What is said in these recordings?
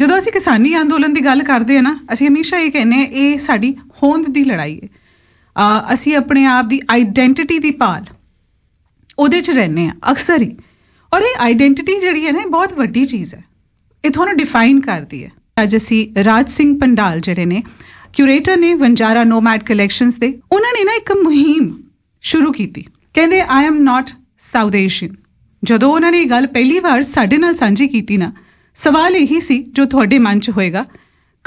ਜਦੋਂ ਅਸੀਂ ਕਿਸਾਨੀ ਅੰਦੋਲਨ ਦੀ ਗੱਲ ਕਰਦੇ ਆ ਨਾ ਅਸੀਂ ਹਮੇਸ਼ਾ ਇਹ ਕਹਿੰਦੇ ਆ ਇਹ ਸਾਡੀ ਹੋਂਦ ਦੀ ਲੜਾਈ ਹੈ ਅਸੀਂ ਆਪਣੇ ਆਪ ਦੀ ਆਈਡੈਂਟੀਟੀ ਦੀ ਪਾਲ ਉਹਦੇ 'ਚ ਰਹਿੰਨੇ ਆ ਅਕਸਰ ਹੀ ਔਰ ਇਹ ਆਈਡੈਂਟੀਟੀ ਜਿਹੜੀ ਹੈ ਨਾ ਬਹੁਤ ਵੱਡੀ ਚੀਜ਼ ਹੈ ਇਹ ਤੁਹਾਨੂੰ ਡਿਫਾਈਨ ਕਰਦੀ ਹੈ ਅੱਜ ਅਸੀਂ ਰਾਜ ਸਿੰਘ ਪੰਡਾਲ ਜਿਹੜੇ ਨੇ ਕਿਊਰੇਟਰ ਨੇ ਵੰਜਾਰਾ ਨੋਮੈਡ ਕਲੈਕਸ਼ਨਸ ਦੇ ਉਹਨਾਂ ਨੇ ਨਾ ਇੱਕ ਮੁਹਿੰਮ ਸ਼ੁਰੂ ਕੀਤੀ ਕਹਿੰਦੇ I am not South Asian ਜਦੋਂ ਉਹਨਾਂ ਨੇ ਇਹ ਗੱਲ ਪਹਿਲੀ ਵਾਰ ਸਾਡੇ ਨਾਲ ਸਾਂਝੀ ਕੀਤੀ ਨਾ ਸਵਾਲ ਇਹੀ ਸੀ ਜੋ ਤੁਹਾਡੇ ਮਨ 'ਚ ਹੋਏਗਾ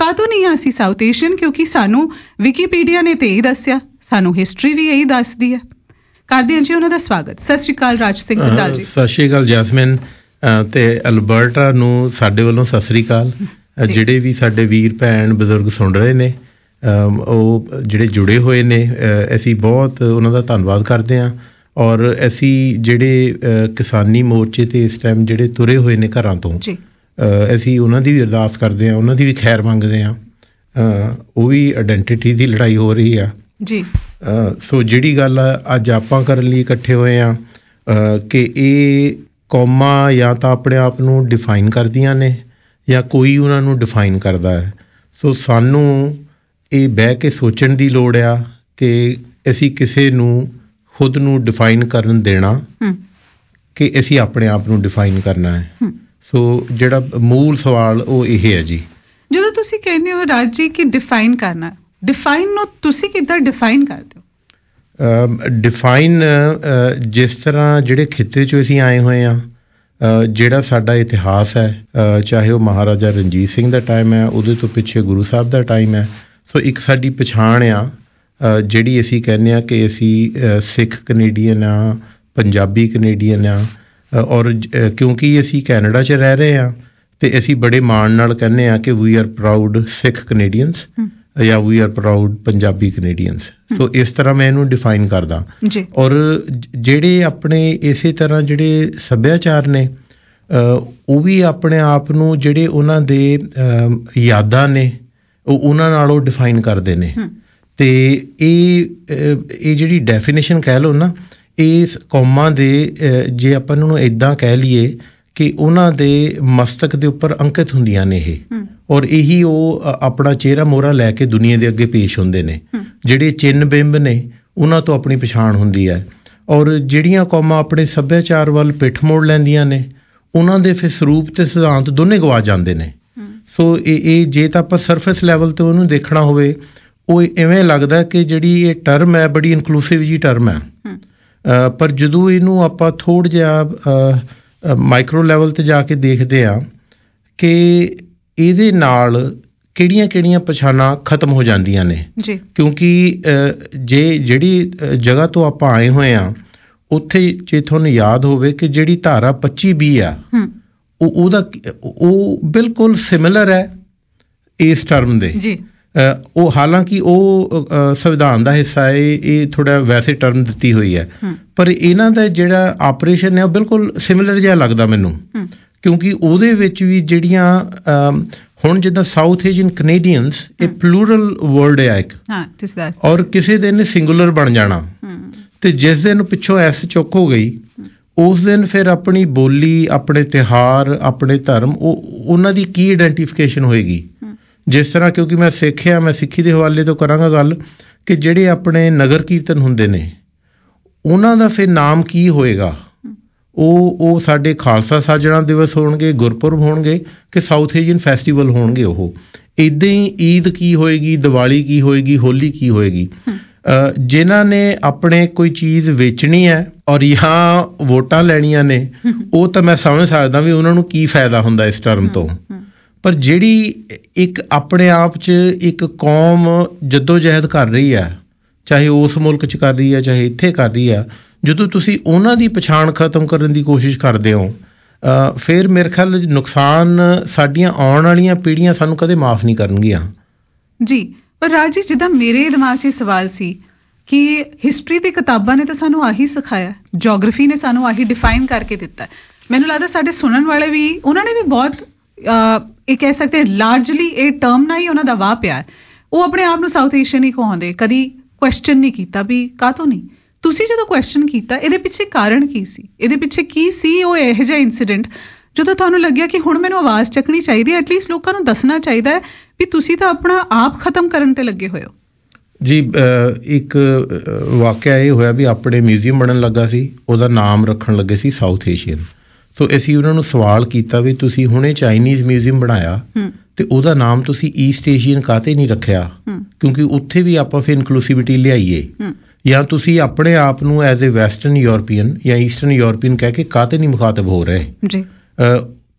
ਕਾਤੋਂ ਨਹੀਂ ਆਸੀ ਸਾਊਥ ਏਸ਼ੀਅਨ ਕਿਉਂਕਿ ਸਾਨੂੰ ਵਿਕੀਪੀਡੀਆ ਨੇ ਤੇ ਹੀ ਦੱਸਿਆ ਸਾਨੂੰ ਹਿਸਟਰੀ ਵੀ ਇਹੀ ਦੱਸਦੀ ਹੈ ਕਰਦੇ ਹਾਂ ਜੀ ਉਹਨਾਂ ਦਾ ਸਵਾਗਤ ਸਤਿ ਸ਼੍ਰੀ ਅਕਾਲ ਰਾਜ ਸਿੰਘ ਪਟਾਲ ਜੀ ਸਤਿ ਸ਼੍ਰੀ ਅਕਾਲ ਜੈਸਮਿਨ ਤੇ ਅਲਬਰਟਾ ਨੂੰ ਸਾਡੇ ਵੱਲੋਂ ਸਤਿ ਸ਼੍ਰੀ ਅਕਾਲ ਜਿਹੜੇ ਵੀ ਸਾਡੇ ਵੀਰ ਭੈਣ ਬਜ਼ੁਰਗ ਸੁਣ ਰਹੇ ਨੇ ਉਹ ਜਿਹੜੇ ਜੁੜੇ ਹੋਏ ਨੇ ਅਸੀਂ ਬਹੁਤ ਉਹਨਾਂ ਦਾ ਧੰਨਵਾਦ ਕਰਦੇ ਹਾਂ ਔਰ ਅਸੀਂ ਜਿਹੜੇ ਕਿਸਾਨੀ ਮੋਰਚੇ ਤੇ ਇਸ ਟਾਈਮ ਜਿਹੜੇ ਤੁਰੇ ਹੋਏ ਨੇ ਘਰਾਂ ਤੋਂ ਜੀ ਅਸੀਂ ਉਹਨਾਂ ਦੀ ਵੀ ਅਰਦਾਸ ਕਰਦੇ ਆ ਉਹਨਾਂ ਦੀ ਵੀ ਖੈਰ ਮੰਗਦੇ ਆ ਉਹ ਵੀ ਆਇਡੈਂਟੀਟੀ ਦੀ ਲੜਾਈ ਹੋ ਰਹੀ ਆ ਜੀ ਸੋ ਜਿਹੜੀ ਗੱਲ ਅੱਜ ਆਪਾਂ ਕਰਨ ਲਈ ਇਕੱਠੇ ਹੋਏ ਆ ਕਿ ਇਹ ਕੌਮਾਂ ਜਾਂ ਤਾਂ ਆਪਣੇ ਆਪ ਨੂੰ ਡਿਫਾਈਨ ਕਰਦੀਆਂ ਨੇ ਜਾਂ ਕੋਈ ਉਹਨਾਂ ਨੂੰ ਡਿਫਾਈਨ ਕਰਦਾ ਹੈ ਸੋ ਸਾਨੂੰ ਇਹ ਬਹਿ ਕੇ ਸੋਚਣ ਦੀ ਲੋੜ ਆ ਕਿ ਅਸੀਂ ਕਿਸੇ ਨੂੰ ਖੁਦ ਨੂੰ ਡਿਫਾਈਨ ਕਰਨ ਦੇਣਾ ਕਿ ਅਸੀਂ ਆਪਣੇ ਆਪ ਨੂੰ ਡਿਫਾਈਨ ਕਰਨਾ ਹੈ ਸੋ ਜਿਹੜਾ ਮੂਲ ਸਵਾਲ ਉਹ ਇਹ ਹੈ ਜੀ ਜਦੋਂ ਤੁਸੀਂ ਕਹਿੰਦੇ ਹੋ ਰਾਜ ਜੀ ਕਿ ਡਿਫਾਈਨ ਕਰਨਾ ਡਿਫਾਈਨ ਨੂੰ ਤੁਸੀਂ ਕਿੱਦਾਂ ਡਿਫਾਈਨ ਕਰਦੇ ਹੋ ਡਿਫਾਈਨ ਜਿਸ ਤਰ੍ਹਾਂ ਜਿਹੜੇ ਖਿੱਤੇ 'ਚੋਂ ਅਸੀਂ ਆਏ ਹੋਏ ਆ ਜਿਹੜਾ ਸਾਡਾ ਇਤਿਹਾਸ ਹੈ ਚਾਹੇ ਉਹ ਮਹਾਰਾਜਾ ਰਣਜੀਤ ਸਿੰਘ ਦਾ ਟਾਈਮ ਹੈ ਉਹਦੇ ਤੋਂ ਪਿੱਛੇ ਗੁਰੂ ਸਾਹਿਬ ਦਾ ਟਾਈਮ ਹੈ ਸੋ ਇੱਕ ਸਾਡੀ ਪਛਾਣ ਆ ਜਿਹੜੀ ਅਸੀਂ ਕਹਿੰਦੇ ਆ ਕਿ ਅਸੀਂ ਸਿੱਖ ਕੈਨੇਡੀਅਨ ਆ ਪੰਜਾਬੀ ਕੈਨੇਡੀਅਨ ਆ ਔਰ ਕਿਉਂਕਿ ਅਸੀਂ ਕੈਨੇਡਾ 'ਚ ਰਹਿ ਰਹੇ ਹਾਂ ਤੇ ਅਸੀਂ ਬੜੇ ਮਾਣ ਨਾਲ ਕਹਿੰਦੇ ਆ ਕਿ we are proud Sikh Canadians ਜਾਂ we are proud Punjabi Canadians so ਇਸ ਤਰ੍ਹਾਂ ਮੈਂ ਇਹਨੂੰ ਡਿਫਾਈਨ ਕਰਦਾ ਔਰ ਜਿਹੜੇ ਆਪਣੇ ਇਸੇ ਤਰ੍ਹਾਂ ਜਿਹੜੇ ਸੱਭਿਆਚਾਰ ਨੇ ਉਹ ਵੀ ਆਪਣੇ ਆਪ ਨੂੰ ਜਿਹੜੇ ਉਹਨਾਂ ਦੇ ਯਾਦਾਂ ਨੇ ਉਹ ਉਹਨਾਂ ਨਾਲ ਉਹ ਡਿਫਾਈਨ ਕਰਦੇ ਨੇ ਤੇ ਇਹ ਇਹ ਜਿਹੜੀ ਡੈਫੀਨੇਸ਼ਨ ਕਹਿ ਲਓ ਨਾ ਇਸ ਕੌਮਾਂ ਦੇ ਜੇ ਆਪਾਂ ਉਹਨਾਂ ਨੂੰ ਇਦਾਂ ਕਹਿ ਲਈਏ ਕਿ ਉਹਨਾਂ ਦੇ ਮਸਤਕ ਦੇ ਉੱਪਰ ਅੰਕਿਤ ਹੁੰਦੀਆਂ ਨੇ ਇਹ ਔਰ ਇਹੀ ਉਹ ਆਪਣਾ ਚਿਹਰਾ ਮੋਹਰਾ ਲੈ ਕੇ ਦੁਨੀਆ ਦੇ ਅੱਗੇ ਪੇਸ਼ ਹੁੰਦੇ ਨੇ ਜਿਹੜੇ ਚਿੰਨ ਬਿੰਬ ਨੇ ਉਹਨਾਂ ਤੋਂ ਆਪਣੀ ਪਛਾਣ ਹੁੰਦੀ ਹੈ ਔਰ ਜਿਹੜੀਆਂ ਕੌਮਾਂ ਆਪਣੇ ਸੱਭਿਆਚਾਰ ਵੱਲ ਪਿੱਠ ਮੋੜ ਲੈਂਦੀਆਂ ਨੇ ਉਹਨਾਂ ਦੇ ਫਿਰ ਸਰੂਪ ਤੇ ਸਿਧਾਂਤ ਦੋਨੇ ਗਵਾ ਜਾਂਦੇ ਨੇ ਸੋ ਇਹ ਇਹ ਜੇ ਤਾਂ ਆਪਾਂ ਸਰਫੇਸ ਲੈਵਲ ਤੇ ਉਹਨੂੰ ਦੇਖਣਾ ਹੋਵੇ ਉਹ ਐਵੇਂ ਲੱਗਦਾ ਕਿ ਜਿਹੜੀ ਇਹ ਟਰਮ ਹੈ ਬੜੀ ਇਨਕਲੂਸਿਵ ਜੀ ਟਰਮ ਹੈ ਪਰ ਜਦੋਂ ਇਹਨੂੰ ਆਪਾਂ ਥੋੜ ਜਿਹਾ ਮਾਈਕਰੋ ਲੈਵਲ ਤੇ ਜਾ ਕੇ ਦੇਖਦੇ ਆ ਕਿ ਇਹਦੇ ਨਾਲ ਕਿਹੜੀਆਂ-ਕਿਹੜੀਆਂ ਪਛਾਣਾਂ ਖਤਮ ਹੋ ਜਾਂਦੀਆਂ ਨੇ ਜੀ ਕਿਉਂਕਿ ਜੇ ਜਿਹੜੀ ਜਗ੍ਹਾ ਤੋਂ ਆਪਾਂ ਆਏ ਹੋਏ ਆ ਉੱਥੇ ਜੇ ਤੁਹਾਨੂੰ ਯਾਦ ਹੋਵੇ ਕਿ ਜਿਹੜੀ ਧਾਰਾ 25 ਬੀ ਆ ਉਹ ਉਹਦਾ ਉਹ ਬਿਲਕੁਲ ਸਿਮਿਲਰ ਹੈ ਇਸ ਟਰਮ ਦੇ ਜੀ ਉਹ ਹਾਲਾਂਕਿ ਉਹ ਸੰਵਿਧਾਨ ਦਾ ਹਿੱਸਾ ਹੈ ਇਹ ਥੋੜਾ ਵੈਸੇ ਟਰਮ ਦਿੱਤੀ ਹੋਈ ਹੈ ਪਰ ਇਹਨਾਂ ਦਾ ਜਿਹੜਾ ਆਪਰੇਸ਼ਨ ਹੈ ਉਹ ਬਿਲਕੁਲ ਸਿਮਿਲਰ ਜਿਹਾ ਲੱਗਦਾ ਮੈਨੂੰ ਕਿਉਂਕਿ ਉਹਦੇ ਵਿੱਚ ਵੀ ਜਿਹੜੀਆਂ ਹੁਣ ਜਿੱਦਾਂ ਸਾਊਥ ਏਸ਼ੀਅਨ ਕੈਨੇਡੀਅਨਸ ਇਹ ਪਲੂਰਲ ਵਰਡ ਹੈ ਇੱਕ ਹਾਂ ਤੁਸੀਂ ਔਰ ਕਿਸੇ ਦਿਨ ਸਿੰਗੂਲਰ ਬਣ ਜਾਣਾ ਤੇ ਜਿਸ ਦਿਨ ਪਿੱਛੋਂ ਐਸ ਚੁੱਕ ਹੋ ਗਈ ਉਸ ਦਿਨ ਫਿਰ ਆਪਣੀ ਬੋਲੀ ਆਪਣੇ ਤਿਹਾਰ ਆਪਣੇ ਧਰਮ ਉਹ ਉਹਨਾਂ ਦੀ ਕੀ ਆਇਡੈਂਟੀਫਿਕੇਸ਼ਨ ਹੋਏਗੀ ਜਿਸ ਤਰ੍ਹਾਂ ਕਿਉਂਕਿ ਮੈਂ ਸਿੱਖਿਆ ਮੈਂ ਸਿੱਖੀ ਦੇ ਹਵਾਲੇ ਤੋਂ ਕਰਾਂਗਾ ਗੱਲ ਕਿ ਜਿਹੜੇ ਆਪਣੇ ਨਗਰ ਕੀਰਤਨ ਹੁੰਦੇ ਨੇ ਉਹਨਾਂ ਦਾ ਫਿਰ ਨਾਮ ਕੀ ਹੋਏਗਾ ਉਹ ਉਹ ਸਾਡੇ ਖਾਲਸਾ ਸਾਜਣਾ ਦਿਵਸ ਹੋਣਗੇ ਗੁਰਪੁਰਬ ਹੋਣਗੇ ਕਿ ਸਾਊਥ ਏਜੀਅਨ ਫੈਸਟੀਵਲ ਹੋਣਗੇ ਉਹ ਇਦਾਂ ਹੀ ਈਦ ਕੀ ਹੋਏਗੀ ਦੀਵਾਲੀ ਕੀ ਹੋਏਗੀ ਹੋਲੀ ਕੀ ਹੋਏਗੀ ਜਿਨ੍ਹਾਂ ਨੇ ਆਪਣੇ ਕੋਈ ਚੀਜ਼ ਵੇਚਣੀ ਹੈ ਔਰ ਇਹਾਂ ਵੋਟਾਂ ਲੈਣੀਆਂ ਨੇ ਉਹ ਤਾਂ ਮੈਂ ਸਮਝ ਸਕਦਾ ਵੀ ਉਹਨਾਂ ਨੂੰ ਕੀ ਫਾਇਦਾ ਹੁੰਦਾ ਇਸ ਟਰਮ ਤੋਂ ਪਰ ਜਿਹੜੀ ਇੱਕ ਆਪਣੇ ਆਪ 'ਚ ਇੱਕ ਕੌਮ ਜਦੋਜਹਿਦ ਕਰ ਰਹੀ ਹੈ ਚਾਹੇ ਉਸ ਮੁਲਕ 'ਚ ਕਰ ਰਹੀ ਹੈ ਚਾਹੇ ਇੱਥੇ ਕਰ ਰਹੀ ਹੈ ਜਦੋਂ ਤੁਸੀਂ ਉਹਨਾਂ ਦੀ ਪਛਾਣ ਖਤਮ ਕਰਨ ਦੀ ਕੋਸ਼ਿਸ਼ ਕਰਦੇ ਹੋ ਫਿਰ ਮੇਰੇ ਖਿਆਲ ਨੁਕਸਾਨ ਸਾਡੀਆਂ ਆਉਣ ਵਾਲੀਆਂ ਪੀੜ੍ਹੀਆਂ ਸਾਨੂੰ ਕਦੇ ਮਾਫ ਨਹੀਂ ਕਰਨਗੀਆਂ ਜੀ ਪਰ ਰਾਜੀ ਜਿੱਦਾਂ ਮੇਰੇ ਦਿਮਾਗ 'ਚ ਸਵਾਲ ਸੀ ਕਿ ਹਿਸਟਰੀ ਦੀ ਕਿਤਾਬਾਂ ਨੇ ਤਾਂ ਸਾਨੂੰ ਆਹੀ ਸਿਖਾਇਆ ਜੀਓਗ੍ਰਾਫੀ ਨੇ ਸਾਨੂੰ ਆਹੀ ਡਿਫਾਈਨ ਕਰਕੇ ਦਿੱਤਾ ਮੈਨੂੰ ਲੱਗਦਾ ਸਾਡੇ ਸੁਣਨ ਵਾਲੇ ਵੀ ਉਹਨਾਂ ਨੇ ਵੀ ਬਹੁਤ ਇਹ ਕਹਿ ਸਕਦੇ ਲਾਰਜਲੀ ਇਹ ਟਰਮ ਨਾ ਹੀ ਉਹਨਾਂ ਦਾ ਵਾਹ ਪਿਆ ਉਹ ਆਪਣੇ ਆਪ ਨੂੰ ਸਾਊਥ ਏਸ਼ੀਅਨ ਹੀ ਕਹਾਉਂਦੇ ਕਦੀ ਕੁਐਸਚਨ ਨਹੀਂ ਕੀਤਾ ਵੀ ਕਾਹਤੋਂ ਨਹੀਂ ਤੁਸੀਂ ਜਦੋਂ ਕੁਐਸਚਨ ਕੀਤਾ ਇਹਦੇ ਪਿੱਛੇ ਕਾਰਨ ਕੀ ਸੀ ਇਹਦੇ ਪਿੱਛੇ ਕੀ ਸੀ ਉਹ ਇਹੋ ਜਿਹਾ ਇਨਸੀਡੈਂਟ ਜਦੋਂ ਤੁਹਾਨੂੰ ਲੱਗਿਆ ਕਿ ਹੁਣ ਮੈਨੂੰ ਆਵਾਜ਼ ਚੱਕਣੀ ਚਾਹੀਦੀ ਹੈ ਐਟਲੀਸਟ ਲੋਕਾਂ ਨੂੰ ਦੱਸਣਾ ਚਾਹੀਦਾ ਹੈ ਵੀ ਤੁਸੀਂ ਤਾਂ ਆਪਣਾ ਆਪ ਖਤਮ ਕਰਨ ਤੇ ਲੱਗੇ ਹੋਏ ਹੋ ਜੀ ਇੱਕ ਵਾਕਿਆ ਇਹ ਹੋਇਆ ਵੀ ਆਪਣੇ ਮਿਊਜ਼ੀਅਮ ਬਣਨ ਲੱਗਾ ਸੀ ਉਹਦਾ ਨਾਮ ਰੱਖਣ ਲੱਗੇ ਸੀ ਸਾਊਥ ਏਸ਼ੀਅਨ ਸੋ ਅਸੀਂ ਉਹਨਾਂ ਨੂੰ ਸਵਾਲ ਕੀਤਾ ਵੀ ਤੁਸੀਂ ਹੁਣੇ ਚਾਈਨੀਜ਼ ਮਿਊਜ਼ੀਅਮ ਬਣਾਇਆ ਤੇ ਉਹਦਾ ਨਾਮ ਤੁਸੀਂ ਈਸਟ ਏਸ਼ੀਅਨ ਕਾਤੇ ਨਹੀਂ ਰੱਖਿਆ ਕਿਉਂਕਿ ਉੱਥੇ ਵੀ ਆਪਾਂ ਫਿਰ ਇਨਕਲੂਸਿਵਿਟੀ ਲਿਆਈਏ ਜਾਂ ਤੁਸੀਂ ਆਪਣੇ ਆਪ ਨੂੰ ਐਜ਼ ਅ ਵੈਸਟਰਨ ਯੂਰੋਪੀਅਨ ਜਾਂ ਈਸਟਰਨ ਯੂਰੋਪੀਅਨ ਕਹਿ ਕੇ ਕਾਤੇ ਨਹੀਂ ਮੁਖਾਤਬ ਹੋ ਰਹੇ ਜੀ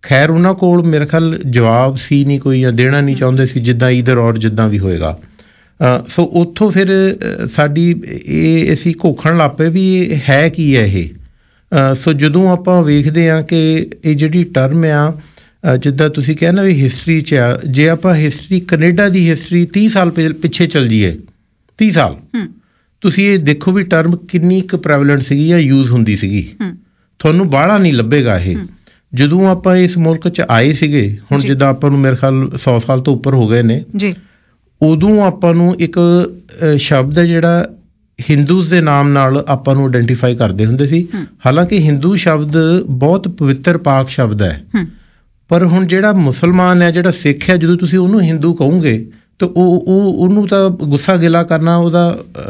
ਖੈਰ ਉਹਨਾਂ ਕੋਲ ਮੇਰੇ ਖਿਆਲ ਜਵਾਬ ਸੀ ਨਹੀਂ ਕੋਈ ਜਾਂ ਦੇਣਾ ਨਹੀਂ ਚਾਹੁੰਦੇ ਸੀ ਜਿੱਦਾਂ ਇਧਰ ਔਰ ਜਿੱਦਾਂ ਵੀ ਹੋਏਗਾ ਸੋ ਉੱਥੋਂ ਫਿਰ ਸਾਡੀ ਇਹ ਅਸੀਂ ਘੋਖਣ ਲੱਪੇ ਵੀ ਹੈ ਕੀ ਹੈ ਇਹ ਸੋ ਜਦੋਂ ਆਪਾਂ ਵੇਖਦੇ ਆ ਕਿ ਇਹ ਜਿਹੜੀ ਟਰਮ ਆ ਜਿੱਦਾਂ ਤੁਸੀਂ ਕਹਿੰਦੇ ਵੀ ਹਿਸਟਰੀ ਚ ਆ ਜੇ ਆਪਾਂ ਹਿਸਟਰੀ ਕੈਨੇਡਾ ਦੀ ਹਿਸਟਰੀ 30 ਸਾਲ ਪਿੱਛੇ ਚੱਲ ਜੀਏ 30 ਸਾਲ ਤੁਸੀਂ ਇਹ ਦੇਖੋ ਵੀ ਟਰਮ ਕਿੰਨੀ ਕੁ ਪ੍ਰੈਵਲੈਂਟ ਸੀਗੀ ਜਾਂ ਯੂਜ਼ ਹੁੰਦੀ ਸੀਗੀ ਤੁਹਾਨੂੰ ਬਾਹਲਾ ਨਹੀਂ ਲੱਭੇਗਾ ਇਹ ਜਦੋਂ ਆਪਾਂ ਇਸ ਮੁਲਕ 'ਚ ਆਏ ਸੀਗੇ ਹੁਣ ਜਿੱਦਾਂ ਆਪਾਂ ਨੂੰ ਮੇਰੇ ਖਿਆਲ 100 ਸਾਲ ਤੋਂ ਉੱਪਰ ਹੋ ਗਏ ਨੇ ਜੀ ਉਦੋਂ ਆਪਾਂ ਨੂੰ ਇੱਕ ਸ਼ਬਦ ਹੈ ਜਿਹੜਾ ਹਿੰਦੂਸ ਦੇ ਨਾਮ ਨਾਲ ਆਪਾਂ ਨੂੰ ਆਇਡੈਂਟੀਫਾਈ ਕਰਦੇ ਹੁੰਦੇ ਸੀ ਹਾਲਾਂਕਿ ਹਿੰਦੂ ਸ਼ਬਦ ਬਹੁਤ ਪਵਿੱਤਰ ਪਾਕ ਸ਼ਬਦ ਹੈ ਪਰ ਹੁਣ ਜਿਹੜਾ ਮੁਸਲਮਾਨ ਹੈ ਜਿਹੜਾ ਸਿੱਖ ਹੈ ਜਦੋਂ ਤੁਸੀਂ ਉਹਨੂੰ ਹਿੰਦੂ ਕਹੋਗੇ ਤਾਂ ਉਹ ਉਹ ਉਹਨੂੰ ਤਾਂ ਗੁੱਸਾ ਗਿਲਾ ਕਰਨਾ ਉਹਦਾ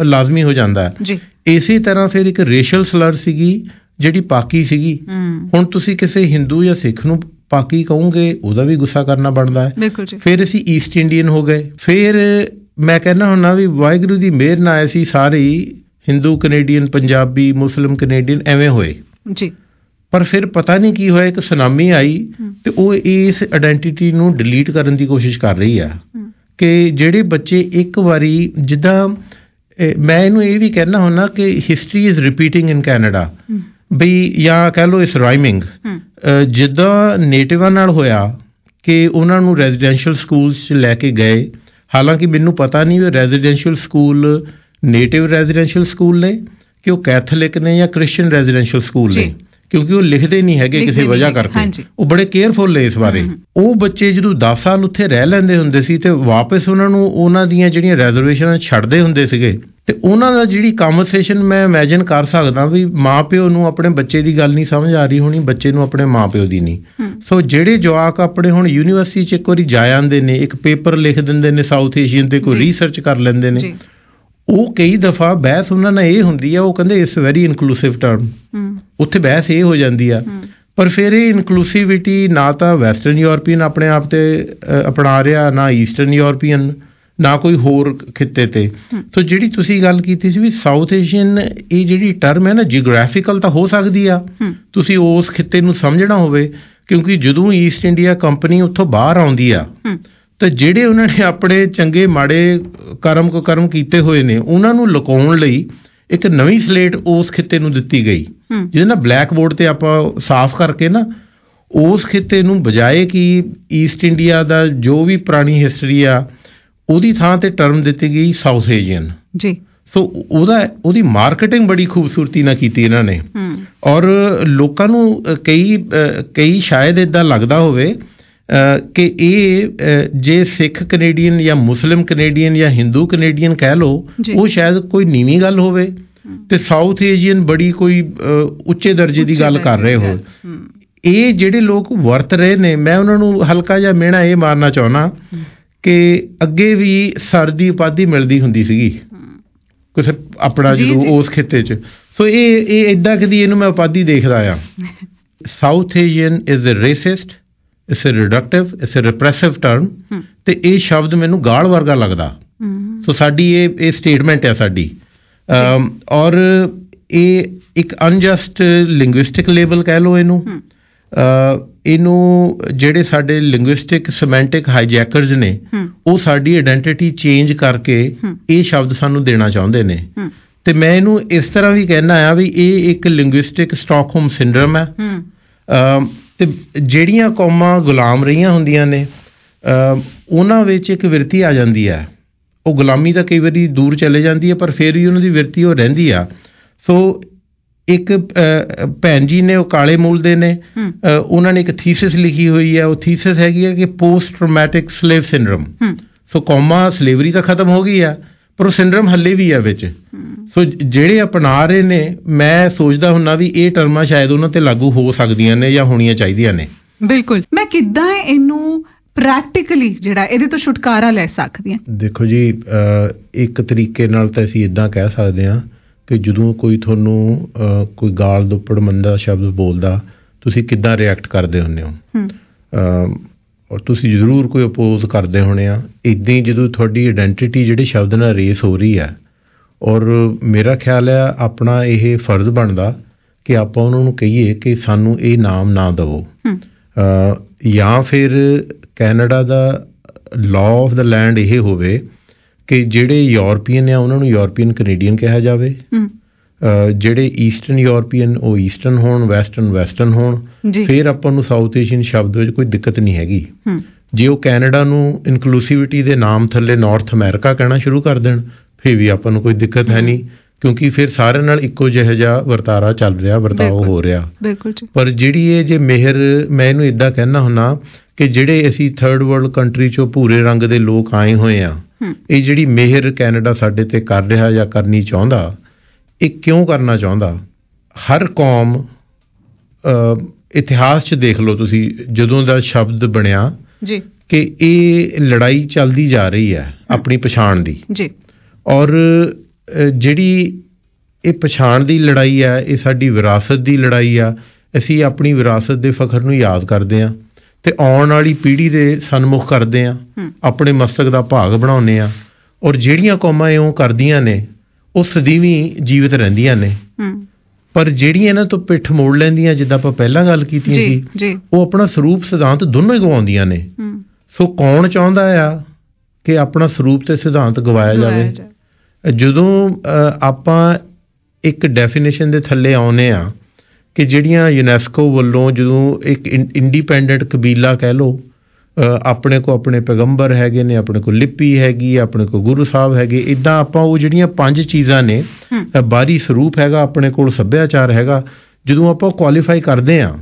ਲਾਜ਼ਮੀ ਹੋ ਜਾਂਦਾ ਹੈ ਜੀ ਇਸੇ ਤਰ੍ਹਾਂ ਫਿਰ ਇੱਕ ਰੇਸ਼ਲ ਸਲਰ ਸੀਗੀ ਜਿਹੜੀ ਪਾਕੀ ਸੀਗੀ ਹੁਣ ਤੁਸੀਂ ਕਿਸੇ ਹਿੰਦੂ ਜਾਂ ਸਿੱਖ ਨੂੰ ਪਾਕੀ ਕਹੋਗੇ ਉਹਦਾ ਵੀ ਗੁੱਸਾ ਕਰਨਾ ਬਣਦਾ ਹੈ ਫਿਰ ਅਸੀਂ ਈਸਟ ਇੰਡੀਅਨ ਹੋ ਗਏ ਫਿਰ ਮੈਂ ਕਹਿੰਦਾ ਹੁੰਦਾ ਵੀ ਵਾਹਿਗੁਰੂ ਦੀ ਮਿਹਰ ਨਾਲ ਐਸੀ ਸਾਰੀ Hindu Canadian Punjabi Muslim Canadian ਐਵੇਂ ਹੋਏ ਜੀ ਪਰ ਫਿਰ ਪਤਾ ਨਹੀਂ ਕੀ ਹੋਇਆ ਇੱਕ ਸੁਨਾਮੀ ਆਈ ਤੇ ਉਹ ਇਸ ਆਇਡੈਂਟੀਟੀ ਨੂੰ ਡਿਲੀਟ ਕਰਨ ਦੀ ਕੋਸ਼ਿਸ਼ ਕਰ ਰਹੀ ਆ ਕਿ ਜਿਹੜੇ ਬੱਚੇ ਇੱਕ ਵਾਰੀ ਜਿੱਦਾਂ ਮੈਂ ਇਹਨੂੰ ਇਹ ਵੀ ਕਹਿਣਾ ਹੁੰਦਾ ਕਿ history is repeating in Canada ਬਈ ਜਾਂ ਕਹਿ ਲੋ ਇਸ ਰਾਈਮਿੰਗ ਜਿੱਦਾਂ ਨੇਟਿਵਾਂ ਨਾਲ ਹੋਇਆ ਕਿ ਉਹਨਾਂ ਨੂੰ ਰੈਜ਼ੀਡੈਂਸ਼ੀਅਲ ਸਕੂਲਸ 'ਚ ਲੈ ਕੇ ਗਏ ਹਾਲਾਂਕਿ ਮੈਨੂੰ ਪਤਾ ਨਹੀਂ ਉਹ residential school native residential school ਨੇ ਕਿ ਉਹ ਕੈਥੋਲਿਕ ਨੇ ਜਾਂ ਕ੍ਰਿਸਚੀਅਨ ਰੈਜ਼ੀਡੈਂਸ਼ੀਅਲ ਸਕੂਲ ਨੇ ਕਿਉਂਕਿ ਉਹ ਲਿਖਦੇ ਨਹੀਂ ਹੈਗੇ ਕਿਸੇ ਵਜ੍ਹਾ ਕਰਕੇ ਉਹ ਬੜੇ ਕੇਅਰਫੁਲ ਨੇ ਇਸ ਬਾਰੇ ਉਹ ਬੱਚੇ ਜਦੋਂ 10 ਸਾਲ ਉੱਥੇ ਰਹਿ ਲੈਂਦੇ ਹੁੰਦੇ ਸੀ ਤੇ ਵਾਪਸ ਉਹਨਾਂ ਨੂੰ ਉਹਨਾਂ ਦੀਆਂ ਜਿਹੜੀਆਂ ਰੈਜ਼ਰਵੇਸ਼ਨਾਂ ਛੱਡਦੇ ਹੁੰਦੇ ਸੀਗੇ ਤੇ ਉਹਨਾਂ ਦਾ ਜਿਹੜੀ ਕਨਵਰਸੇਸ਼ਨ ਮੈਂ ਇਮੇਜਿਨ ਕਰ ਸਕਦਾ ਵੀ ਮਾਪਿਓ ਨੂੰ ਆਪਣੇ ਬੱਚੇ ਦੀ ਗੱਲ ਨਹੀਂ ਸਮਝ ਆ ਰਹੀ ਹੋਣੀ ਬੱਚੇ ਨੂੰ ਆਪਣੇ ਮਾਪਿਓ ਦੀ ਨਹੀਂ ਸੋ ਜਿਹੜੇ ਜਵਾਕ ਆਪਣੇ ਹੁਣ ਯੂਨੀਵਰਸਿਟੀ 'ਚ ਇੱਕ ਵਾਰੀ ਜਾ ਜਾਂਦੇ ਨੇ ਇੱਕ ਪੇਪਰ ਲਿਖ ਦਿੰਦੇ ਨੇ ਸਾਊਥ ਏਸ਼ੀਅਨ ਤੇ ਕੋਈ ਰਿਸਰਚ ਕਰ ਲੈਂਦੇ ਨੇ ਉਹ ਕਈ ਦਫਾ ਬਹਿਸ ਉਹਨਾਂ ਨਾਲ ਇਹ ਹੁੰਦੀ ਆ ਉਹ ਕਹਿੰਦੇ ਇਸ ਵੈਰੀ ਇਨਕਲੂਸਿਵ ਟਰਮ ਉੱਥੇ ਬਹਿਸ ਇਹ ਹੋ ਜਾਂਦੀ ਆ ਪਰ ਫਿਰ ਇਹ ਇਨਕਲੂਸਿਵਿਟੀ ਨਾ ਤਾਂ ਵੈਸਟਰਨ ਯੂਰੋਪੀਅਨ ਆਪਣੇ ਆਪ ਤੇ ਅਪਣਾ ਰਿਹਾ ਨਾ ਈਸਟਰਨ ਯੂਰੋਪੀਅਨ ਨਾ ਕੋਈ ਹੋਰ ਖਿੱਤੇ ਤੇ ਸੋ ਜਿਹੜੀ ਤੁਸੀਂ ਗੱਲ ਕੀਤੀ ਸੀ ਵੀ ਸਾਊਥ ਏਸ਼ੀਅਨ ਇਹ ਜਿਹੜੀ ਟਰਮ ਹੈ ਨਾ ਜੀਓਗ੍ਰਾਫੀਕਲ ਤਾਂ ਹੋ ਸਕਦੀ ਆ ਤੁਸੀਂ ਉਸ ਖਿੱਤੇ ਨੂੰ ਸਮਝਣਾ ਹੋਵੇ ਕਿਉਂਕਿ ਜਦੋਂ ਈਸਟ ਇੰਡੀਆ ਕੰਪਨੀ ਉੱਥੋਂ ਬਾਹਰ ਆਉਂਦੀ ਆ ਤੇ ਜਿਹੜੇ ਉਹਨਾਂ ਨੇ ਆਪਣੇ ਚੰਗੇ ਮਾੜੇ ਕਰਮ ਕੋ ਕਰਮ ਕੀਤੇ ਹੋਏ ਨੇ ਉਹਨਾਂ ਨੂੰ ਲੁਕਾਉਣ ਲਈ ਇੱਕ ਨਵੀਂ ਸਲੇਟ ਉਸ ਖਿੱਤੇ ਨੂੰ ਦਿੱਤੀ ਗਈ ਜਿਹਦੇ ਨਾਲ ਬਲੈਕ ਬੋਰਡ ਤੇ ਆਪਾਂ ਸਾਫ਼ ਕਰਕੇ ਨਾ ਉਸ ਖਿੱਤੇ ਨੂੰ ਬਜਾਏ ਕਿ ਈਸਟ ਇੰਡੀਆ ਦਾ ਜੋ ਵੀ ਪੁਰਾਣੀ ਹਿਸਟਰੀ ਆ ਉਹਦੀ ਥਾਂ ਤੇ ਟਰਮ ਦਿੱਤੀ ਗਈ ਸਾਊਥ ਏਸ਼ੀਅਨ ਜੀ ਸੋ ਉਹਦਾ ਉਹਦੀ ਮਾਰਕੀਟਿੰਗ ਬੜੀ ਖੂਬਸੂਰਤੀ ਨਾਲ ਕੀਤੀ ਇਹਨਾਂ ਨੇ ਔਰ ਲੋਕਾਂ ਨੂੰ ਕਈ ਕਈ ਸ਼ਾਇਦ ਇਦਾਂ ਲੱਗਦਾ ਹੋਵੇ ਕਿ ਇਹ ਜੇ ਸਿੱਖ ਕੈਨੇਡੀਅਨ ਜਾਂ ਮੁਸਲਮ ਕੈਨੇਡੀਅਨ ਜਾਂ ਹਿੰਦੂ ਕੈਨੇਡੀਅਨ ਕਹਿ ਲੋ ਉਹ ਸ਼ਾਇਦ ਕੋਈ ਨੀਵੀਂ ਗੱਲ ਹੋਵੇ ਤੇ ਸਾਊਥ ਏਸ਼ੀਅਨ ਬੜੀ ਕੋਈ ਉੱਚੇ ਦਰਜੇ ਦੀ ਗੱਲ ਕਰ ਰਹੇ ਹੋ ਇਹ ਜਿਹੜੇ ਲੋਕ ਵਰਤ ਰਹੇ ਨੇ ਮੈਂ ਉਹਨਾਂ ਨੂੰ ਹਲਕਾ ਜਿਹਾ ਮਿਹਣਾ ਇਹ ਮਾਰਨਾ ਚਾਹਣਾ ਕਿ ਅੱਗੇ ਵੀ ਸਰ ਦੀ ਉਪਾਧੀ ਮਿਲਦੀ ਹੁੰਦੀ ਸੀਗੀ ਕਿਸੇ ਆਪਣਾ ਜਿਹੜਾ ਉਸ ਖੇਤੇ 'ਚ ਸੋ ਇਹ ਇਹ ਇਦਾਂ ਕਦੀ ਇਹਨੂੰ ਮੈਂ ਉਪਾਧੀ ਦੇਖਦਾ ਆ South Asian is a racist it's a reductive it's a repressive term ਤੇ ਇਹ ਸ਼ਬਦ ਮੈਨੂੰ ਗਾਲ ਵਰਗਾ ਲੱਗਦਾ ਸੋ ਸਾਡੀ ਇਹ ਇਹ ਸਟੇਟਮੈਂਟ ਹੈ ਸਾਡੀ ਔਰ ਇਹ ਇੱਕ ਅਨਜਸਟ ਲਿੰਗੁਇਸਟਿਕ ਲੇਬਲ ਕਹਿ ਲਓ ਇਹਨੂੰ ਇਹਨੂੰ ਜਿਹੜੇ ਸਾਡੇ ਲਿੰਗੁਇਸਟਿਕ ਸਿਮੈਂਟਿਕ ਹਾਈਜੈਕਰਸ ਨੇ ਉਹ ਸਾਡੀ ਆਇਡੈਂਟੀਟੀ ਚੇਂਜ ਕਰਕੇ ਇਹ ਸ਼ਬਦ ਸਾਨੂੰ ਦੇਣਾ ਚਾਹੁੰਦੇ ਨੇ ਤੇ ਮੈਂ ਇਹਨੂੰ ਇਸ ਤਰ੍ਹਾਂ ਵੀ ਕਹਿਣਾ ਆ ਵੀ ਇਹ ਇੱਕ ਲਿੰਗੁਇਸਟਿਕ ਸਟਾਕਹੋਮ ਸਿੰਡਰਮ ਹੈ ਤੇ ਜਿਹੜੀਆਂ ਕੌਮਾਂ ਗੁਲਾਮ ਰਹੀਆਂ ਹੁੰਦੀਆਂ ਨੇ ਉਹਨਾਂ ਵਿੱਚ ਇੱਕ ਵਿਰਤੀ ਆ ਜਾਂਦੀ ਹੈ ਉਹ ਗੁਲਾਮੀ ਤਾਂ ਕਈ ਵਾਰੀ ਦੂਰ ਚਲੇ ਜਾਂਦੀ ਹੈ ਪਰ ਫਿਰ ਵੀ ਉਹਨਾਂ ਦੀ ਵਿਰਤੀ ਉਹ ਰਹਿੰਦੀ ਆ ਸੋ ਇੱਕ ਭੈਣ ਜੀ ਨੇ ਉਹ ਕਾਲੇ ਮੂਲ ਦੇ ਨੇ ਉਹਨਾਂ ਨੇ ਇੱਕ ਥੀਸਿਸ ਲਿਖੀ ਹੋਈ ਹੈ ਉਹ ਥੀਸਿਸ ਹੈਗੀ ਹੈ ਕਿ post traumatic slave syndrome so ਕੌਮਾ ਸਲੇਵਰੀ ਤਾਂ ਖਤਮ ਹੋ ਗਈ ਆ ਪਰ ਉਹ ਸਿੰਡਰਮ ਹੱਲੇ ਵੀ ਆ ਵਿੱਚ ਸੋ ਜਿਹੜੇ ਅਪਣਾ ਰਹੇ ਨੇ ਮੈਂ ਸੋਚਦਾ ਹੁੰਨਾ ਵੀ ਇਹ ਟਰਮਾਂ ਸ਼ਾਇਦ ਉਹਨਾਂ ਤੇ ਲਾਗੂ ਹੋ ਸਕਦੀਆਂ ਨੇ ਜਾਂ ਹੋਣੀਆਂ ਚਾਹੀਦੀਆਂ ਨੇ ਬਿਲਕੁਲ ਮੈਂ ਕਿੱਦਾਂ ਇਹਨੂੰ ਪ੍ਰੈਕਟੀਕਲੀ ਜਿਹੜਾ ਇਹਦੇ ਤੋਂ ਛੁਟਕਾਰਾ ਲੈ ਸਕਦੀਆਂ ਦੇਖੋ ਜੀ ਇੱਕ ਤਰੀਕੇ ਨਾਲ ਤਾਂ ਅਸੀਂ ਇਦਾਂ ਕਹਿ ਸਕਦੇ ਹਾਂ ਕਿ ਜਦੋਂ ਕੋਈ ਤੁਹਾਨੂੰ ਕੋਈ ਗਾਲ ਦੁੱਪੜ ਮੰਦਾ ਸ਼ਬਦ ਬੋਲਦਾ ਤੁਸੀਂ ਕਿੱਦਾਂ ਰਿਐਕਟ ਕਰਦੇ ਹੁੰਦੇ ਹੋ ਔਰ ਤੁਸੀਂ ਜ਼ਰੂਰ ਕੋਈ ਅਪੋਜ਼ ਕਰਦੇ ਹੋਣੇ ਆ ਇਦਾਂ ਹੀ ਜਦੋਂ ਤੁਹਾਡੀ ਆਇਡੈਂਟੀਟੀ ਜਿਹੜੇ ਸ਼ਬਦ ਨਾਲ ਰੇਸ ਹੋ ਰਹੀ ਹੈ ਔਰ ਮੇਰਾ ਖਿਆਲ ਹੈ ਆਪਣਾ ਇਹ ਫਰਜ਼ ਬਣਦਾ ਕਿ ਆਪਾਂ ਉਹਨਾਂ ਨੂੰ ਕਹੀਏ ਕਿ ਸਾਨੂੰ ਇਹ ਨਾਮ ਨਾ ਦਿਵੋ ਜਾਂ ਫਿਰ ਕੈਨੇਡਾ ਦਾ ਲਾਅ ਆਫ ਦਾ ਲੈਂਡ ਇਹ ਹੋਵੇ ਕਿ ਜਿਹੜੇ ਯੂਰੋਪੀਅਨ ਆ ਉਹਨਾਂ ਨੂੰ ਯੂਰੋਪੀਅਨ ਕੈਨੇਡੀਅਨ ਕਿਹਾ ਜਾਵੇ ਜਿਹੜੇ ਈਸਟਰਨ ਯੂਰੋਪੀਅਨ ਉਹ ਈਸਟਰਨ ਹੋਣ ਵੈਸਟਰਨ ਵੈਸਟਰਨ ਹੋਣ ਫਿਰ ਆਪਾਂ ਨੂੰ ਸਾਊਥ ਏਸ਼ੀਅਨ ਸ਼ਬਦ ਵਿੱਚ ਕੋਈ ਦਿੱਕਤ ਨਹੀਂ ਹੈਗੀ ਜੇ ਉਹ ਕੈਨੇਡਾ ਨੂੰ ਇਨਕਲੂਸਿਵਿਟੀ ਦੇ ਨਾਮ ਥੱਲੇ ਨਾਰਥ ਅਮਰੀਕਾ ਕਹਿਣਾ ਸ਼ੁਰੂ ਕਰ ਦੇਣ ਫਿਰ ਵੀ ਆਪਾਂ ਨੂੰ ਕੋਈ ਦਿੱਕਤ ਹੈ ਨਹੀਂ ਕਿਉਂਕਿ ਫਿਰ ਸਾਰਿਆਂ ਨਾਲ ਇੱਕੋ ਜਿਹਾ ਜਿਹਾ ਵਰਤਾਰਾ ਚੱਲ ਰਿਹਾ ਵਰਤਾਓ ਹੋ ਰਿਹਾ ਬਿਲਕੁਲ ਜੀ ਪਰ ਜਿਹੜੀ ਇਹ ਜੇ ਮਿਹਰ ਮੈਂ ਇਹਨੂੰ ਇਦਾਂ ਕਹਿਣਾ ਹੁੰਨਾ ਕਿ ਜਿਹੜੇ ਅਸੀਂ ਥਰਡ ਵਰਲਡ ਕੰਟਰੀ ਚੋਂ ਭੂਰੇ ਰੰਗ ਦੇ ਲੋਕ ਆਏ ਹੋਏ ਆ ਇਹ ਜਿਹੜੀ ਮਿਹਰ ਕੈਨੇਡਾ ਸਾਡੇ ਤੇ ਕਰ ਰਿਹਾ ਜਾਂ ਕਰਨੀ ਚਾਹੁੰਦਾ ਇਹ ਕਿਉਂ ਕਰਨਾ ਚਾਹੁੰਦਾ ਹਰ ਕੌਮ ਇਤਿਹਾਸ 'ਚ ਦੇਖ ਲਓ ਤੁਸੀਂ ਜਦੋਂ ਦਾ ਸ਼ਬਦ ਬਣਿਆ ਜੀ ਕਿ ਇਹ ਲੜਾਈ ਚੱਲਦੀ ਜਾ ਰਹੀ ਹੈ ਆਪਣੀ ਪਛਾਣ ਦੀ ਜੀ ਔਰ ਜਿਹੜੀ ਇਹ ਪਛਾਣ ਦੀ ਲੜਾਈ ਹੈ ਇਹ ਸਾਡੀ ਵਿਰਾਸਤ ਦੀ ਲੜਾਈ ਆ ਅਸੀਂ ਆਪਣੀ ਵਿਰਾਸਤ ਦੇ ਫਖਰ ਨੂੰ ਯਾਦ ਕਰਦੇ ਆਂ ਤੇ ਆਉਣ ਵਾਲੀ ਪੀੜ੍ਹੀ ਦੇ ਸਨਮੁਖ ਕਰਦੇ ਆ ਆਪਣੇ ਮਸਤਕ ਦਾ ਭਾਗ ਬਣਾਉਨੇ ਆ ਔਰ ਜਿਹੜੀਆਂ ਕੌਮਾਂ ਇਹੋ ਕਰਦੀਆਂ ਨੇ ਉਹ ਸਦੀਵੀ ਜੀਵਤ ਰਹਿੰਦੀਆਂ ਨੇ ਪਰ ਜਿਹੜੀਆਂ ਇਹਨਾਂ ਤੋਂ ਪਿੱਠ ਮੋੜ ਲੈਂਦੀਆਂ ਜਿੱਦਾਂ ਆਪਾਂ ਪਹਿਲਾਂ ਗੱਲ ਕੀਤੀ ਸੀ ਉਹ ਆਪਣਾ ਸਰੂਪ ਸਿਧਾਂਤ ਦੋਨੋਂ ਹੀ ਗਵਾਉਂਦੀਆਂ ਨੇ ਸੋ ਕੌਣ ਚਾਹੁੰਦਾ ਆ ਕਿ ਆਪਣਾ ਸਰੂਪ ਤੇ ਸਿਧਾਂਤ ਗਵਾਇਆ ਜਾਵੇ ਜਦੋਂ ਆਪਾਂ ਇੱਕ ਡੈਫੀਨੇਸ਼ਨ ਦੇ ਥੱਲੇ ਆਉਨੇ ਆ ਕਿ ਜਿਹੜੀਆਂ ਯੂਨੈਸਕੋ ਵੱਲੋਂ ਜਦੋਂ ਇੱਕ ਇੰਡੀਪੈਂਡੈਂਟ ਕਬੀਲਾ ਕਹਿ ਲੋ ਆਪਣੇ ਕੋ ਆਪਣੇ ਪੈਗੰਬਰ ਹੈਗੇ ਨੇ ਆਪਣੇ ਕੋ ਲਿਪੀ ਹੈਗੀ ਆਪਣੇ ਕੋ ਗੁਰੂ ਸਾਹਿਬ ਹੈਗੇ ਇਦਾਂ ਆਪਾਂ ਉਹ ਜਿਹੜੀਆਂ ਪੰਜ ਚੀਜ਼ਾਂ ਨੇ ਬਾਹਰੀ ਸਰੂਪ ਹੈਗਾ ਆਪਣੇ ਕੋਲ ਸੱਭਿਆਚਾਰ ਹੈਗਾ ਜਦੋਂ ਆਪਾਂ ਕੁਆਲੀਫਾਈ ਕਰਦੇ ਆ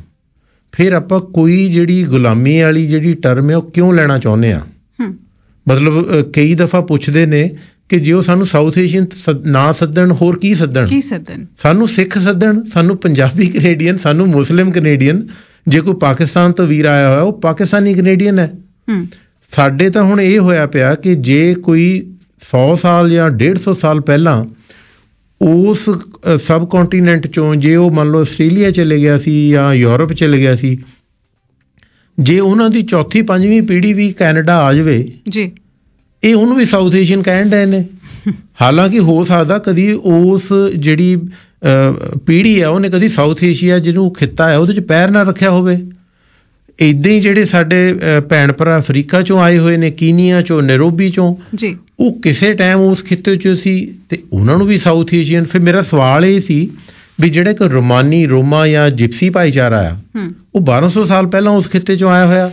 ਫਿਰ ਆਪਾਂ ਕੋਈ ਜਿਹੜੀ ਗੁਲਾਮੀ ਵਾਲੀ ਜਿਹੜੀ ਟਰਮ ਹੈ ਉਹ ਕਿਉਂ ਲੈਣਾ ਚਾਹੁੰਦੇ ਆ ਮਤਲਬ ਕਈ ਦਫਾ ਪੁੱਛਦੇ ਨੇ ਕਿ ਜਿਉ ਸਾਨੂੰ ਸਾਊਥ ਏਸ਼ੀਅਨ ਨਾ ਸੱਦਣ ਹੋਰ ਕੀ ਸੱਦਣ ਕੀ ਸੱਦਣ ਸਾਨੂੰ ਸਿੱਖ ਸੱਦਣ ਸਾਨੂੰ ਪੰਜਾਬੀ ਕੈਨੇਡੀਅਨ ਸਾਨੂੰ ਮੁਸਲਿਮ ਕੈਨੇਡੀਅਨ ਜੇ ਕੋਈ ਪਾਕਿਸਤਾਨ ਤੋਂ ਵੀਰ ਆਇਆ ਹੋਇਆ ਉਹ ਪਾਕਿਸਤਾਨੀ ਕੈਨੇਡੀਅਨ ਹੈ ਹੂੰ ਸਾਡੇ ਤਾਂ ਹੁਣ ਇਹ ਹੋਇਆ ਪਿਆ ਕਿ ਜੇ ਕੋਈ 100 ਸਾਲ ਜਾਂ 150 ਸਾਲ ਪਹਿਲਾਂ ਉਸ ਸਬ ਕੰਟੀਨੈਂਟ ਚੋਂ ਜੇ ਉਹ ਮੰਨ ਲਓ ਆਸਟ੍ਰੇਲੀਆ ਚਲੇ ਗਿਆ ਸੀ ਜਾਂ ਯੂਰਪ ਚਲੇ ਗਿਆ ਸੀ ਜੇ ਉਹਨਾਂ ਦੀ ਚੌਥੀ ਪੰਜਵੀਂ ਪੀੜ੍ਹੀ ਵੀ ਕੈਨੇਡਾ ਆ ਜਾਵੇ ਜੀ ਇਹ ਉਹਨੂੰ ਵੀ ਸਾਊਥ ਏਸ਼ੀਅਨ ਕਹਿਣ ਦੇ ਨੇ ਹਾਲਾਂਕਿ ਹੋ ਸਕਦਾ ਕਦੀ ਉਸ ਜਿਹੜੀ ਪੀੜ੍ਹੀ ਆ ਉਹਨੇ ਕਦੀ ਸਾਊਥ ਏਸ਼ੀਆ ਜਿਹਨੂੰ ਖਿੱਤਾ ਹੈ ਉਹਦੇ 'ਚ ਪੈਰ ਨਾ ਰੱਖਿਆ ਹੋਵੇ ਇਦਾਂ ਹੀ ਜਿਹੜੇ ਸਾਡੇ ਭੈਣ ਭਰਾ ਅਫਰੀਕਾ ਚੋਂ ਆਏ ਹੋਏ ਨੇ ਕੀਨੀਆ ਚੋਂ ਨੈਰੋਬੀ ਚੋਂ ਜੀ ਉਹ ਕਿਸੇ ਟਾਈਮ ਉਸ ਖਿੱਤੇ 'ਚ ਸੀ ਤੇ ਉਹਨਾਂ ਨੂੰ ਵੀ ਸਾਊਥ ਏਸ਼ੀਅਨ ਫਿਰ ਮੇਰਾ ਸਵਾਲ ਇਹ ਸੀ ਵੀ ਜਿਹੜੇ ਕੋ ਰੋਮਾਨੀ ਰੋਮਾ ਜਾਂ ਜਿਪਸੀ ਭਾਈਚਾਰਾ ਆ ਉਹ 1200 ਸਾਲ ਪਹਿਲਾਂ ਉਸ ਖਿੱਤੇ 'ਚੋਂ ਆਇਆ ਹੋਇਆ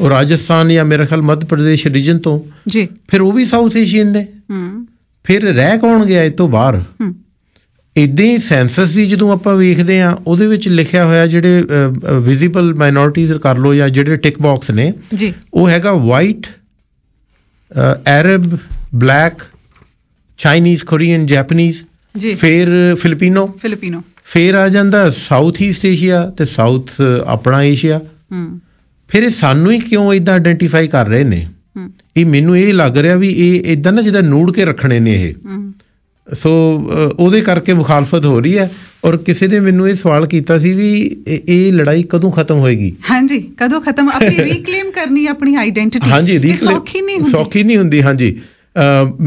ਉਹ ਰਾਜਸਥਾਨ ਜਾਂ ਮੇਰੇ ਖਿਆਲ ਮੱਧ ਪ੍ਰਦੇਸ਼ ਰੀਜਨ ਤੋਂ ਜੀ ਫਿਰ ਉਹ ਵੀ ਸਾਊਥ ਏਸ਼ੀਅਨ ਨੇ ਹੂੰ ਫਿਰ ਰਹਿ ਕੌਣ ਗਿਆ ਇਸ ਤੋਂ ਬਾਹਰ ਹੂੰ ਇਦਾਂ ਹੀ ਸੈਂਸਸ ਦੀ ਜਦੋਂ ਆਪਾਂ ਵੇਖਦੇ ਆ ਉਹਦੇ ਵਿੱਚ ਲਿਖਿਆ ਹੋਇਆ ਜਿਹੜੇ ਵਿਜ਼ੀਬਲ ਮਾਈਨੋਰਟੀਜ਼ ਕਰ ਲੋ ਜਾਂ ਜਿਹੜੇ ਟਿਕ ਬਾਕਸ ਨੇ ਜੀ ਉਹ ਹੈਗਾ white Arab black Chinese Korean Japanese ਜੀ ਫਿਰ ਫਿਲੀਪੀਨੋ ਫਿਲੀਪੀਨੋ ਫਿਰ ਆ ਜਾਂਦਾ ਸਾਊਥ ਈਸਟ ਏਸ਼ੀਆ ਤੇ ਸਾਊਥ ਆਪਣਾ ਏਸ਼ੀਆ ਹੂੰ ਫਿਰ ਇਹ ਸਾਨੂੰ ਹੀ ਕਿਉਂ ਇਦਾਂ ਆਇਡੈਂਟੀਫਾਈ ਕਰ ਰਹੇ ਨੇ ਇਹ ਮੈਨੂੰ ਇਹ ਲੱਗ ਰਿਹਾ ਵੀ ਇਹ ਇਦਾਂ ਨਾ ਜਿਹਦਾ ਨੂੜ ਕੇ ਰੱਖਣੇ ਨੇ ਇਹ ਸੋ ਉਹਦੇ ਕਰਕੇ ਮੁਖਾਲਫਤ ਹੋ ਰਹੀ ਹੈ ਔਰ ਕਿਸੇ ਨੇ ਮੈਨੂੰ ਇਹ ਸਵਾਲ ਕੀਤਾ ਸੀ ਵੀ ਇਹ ਲੜਾਈ ਕਦੋਂ ਖਤਮ ਹੋਏਗੀ ਹਾਂਜੀ ਕਦੋਂ ਖਤਮ ਆਪਣੀ ਰੀਕਲੇਮ ਕਰਨੀ ਆਪਣੀ ਆਈਡੈਂਟੀਟੀ ਹਾਂਜੀ ਰੀਕਲੇਮ ਸੌਖੀ ਨਹੀਂ ਹੁੰਦੀ ਸੌਖੀ ਨਹੀਂ ਹੁੰਦੀ ਹਾਂਜੀ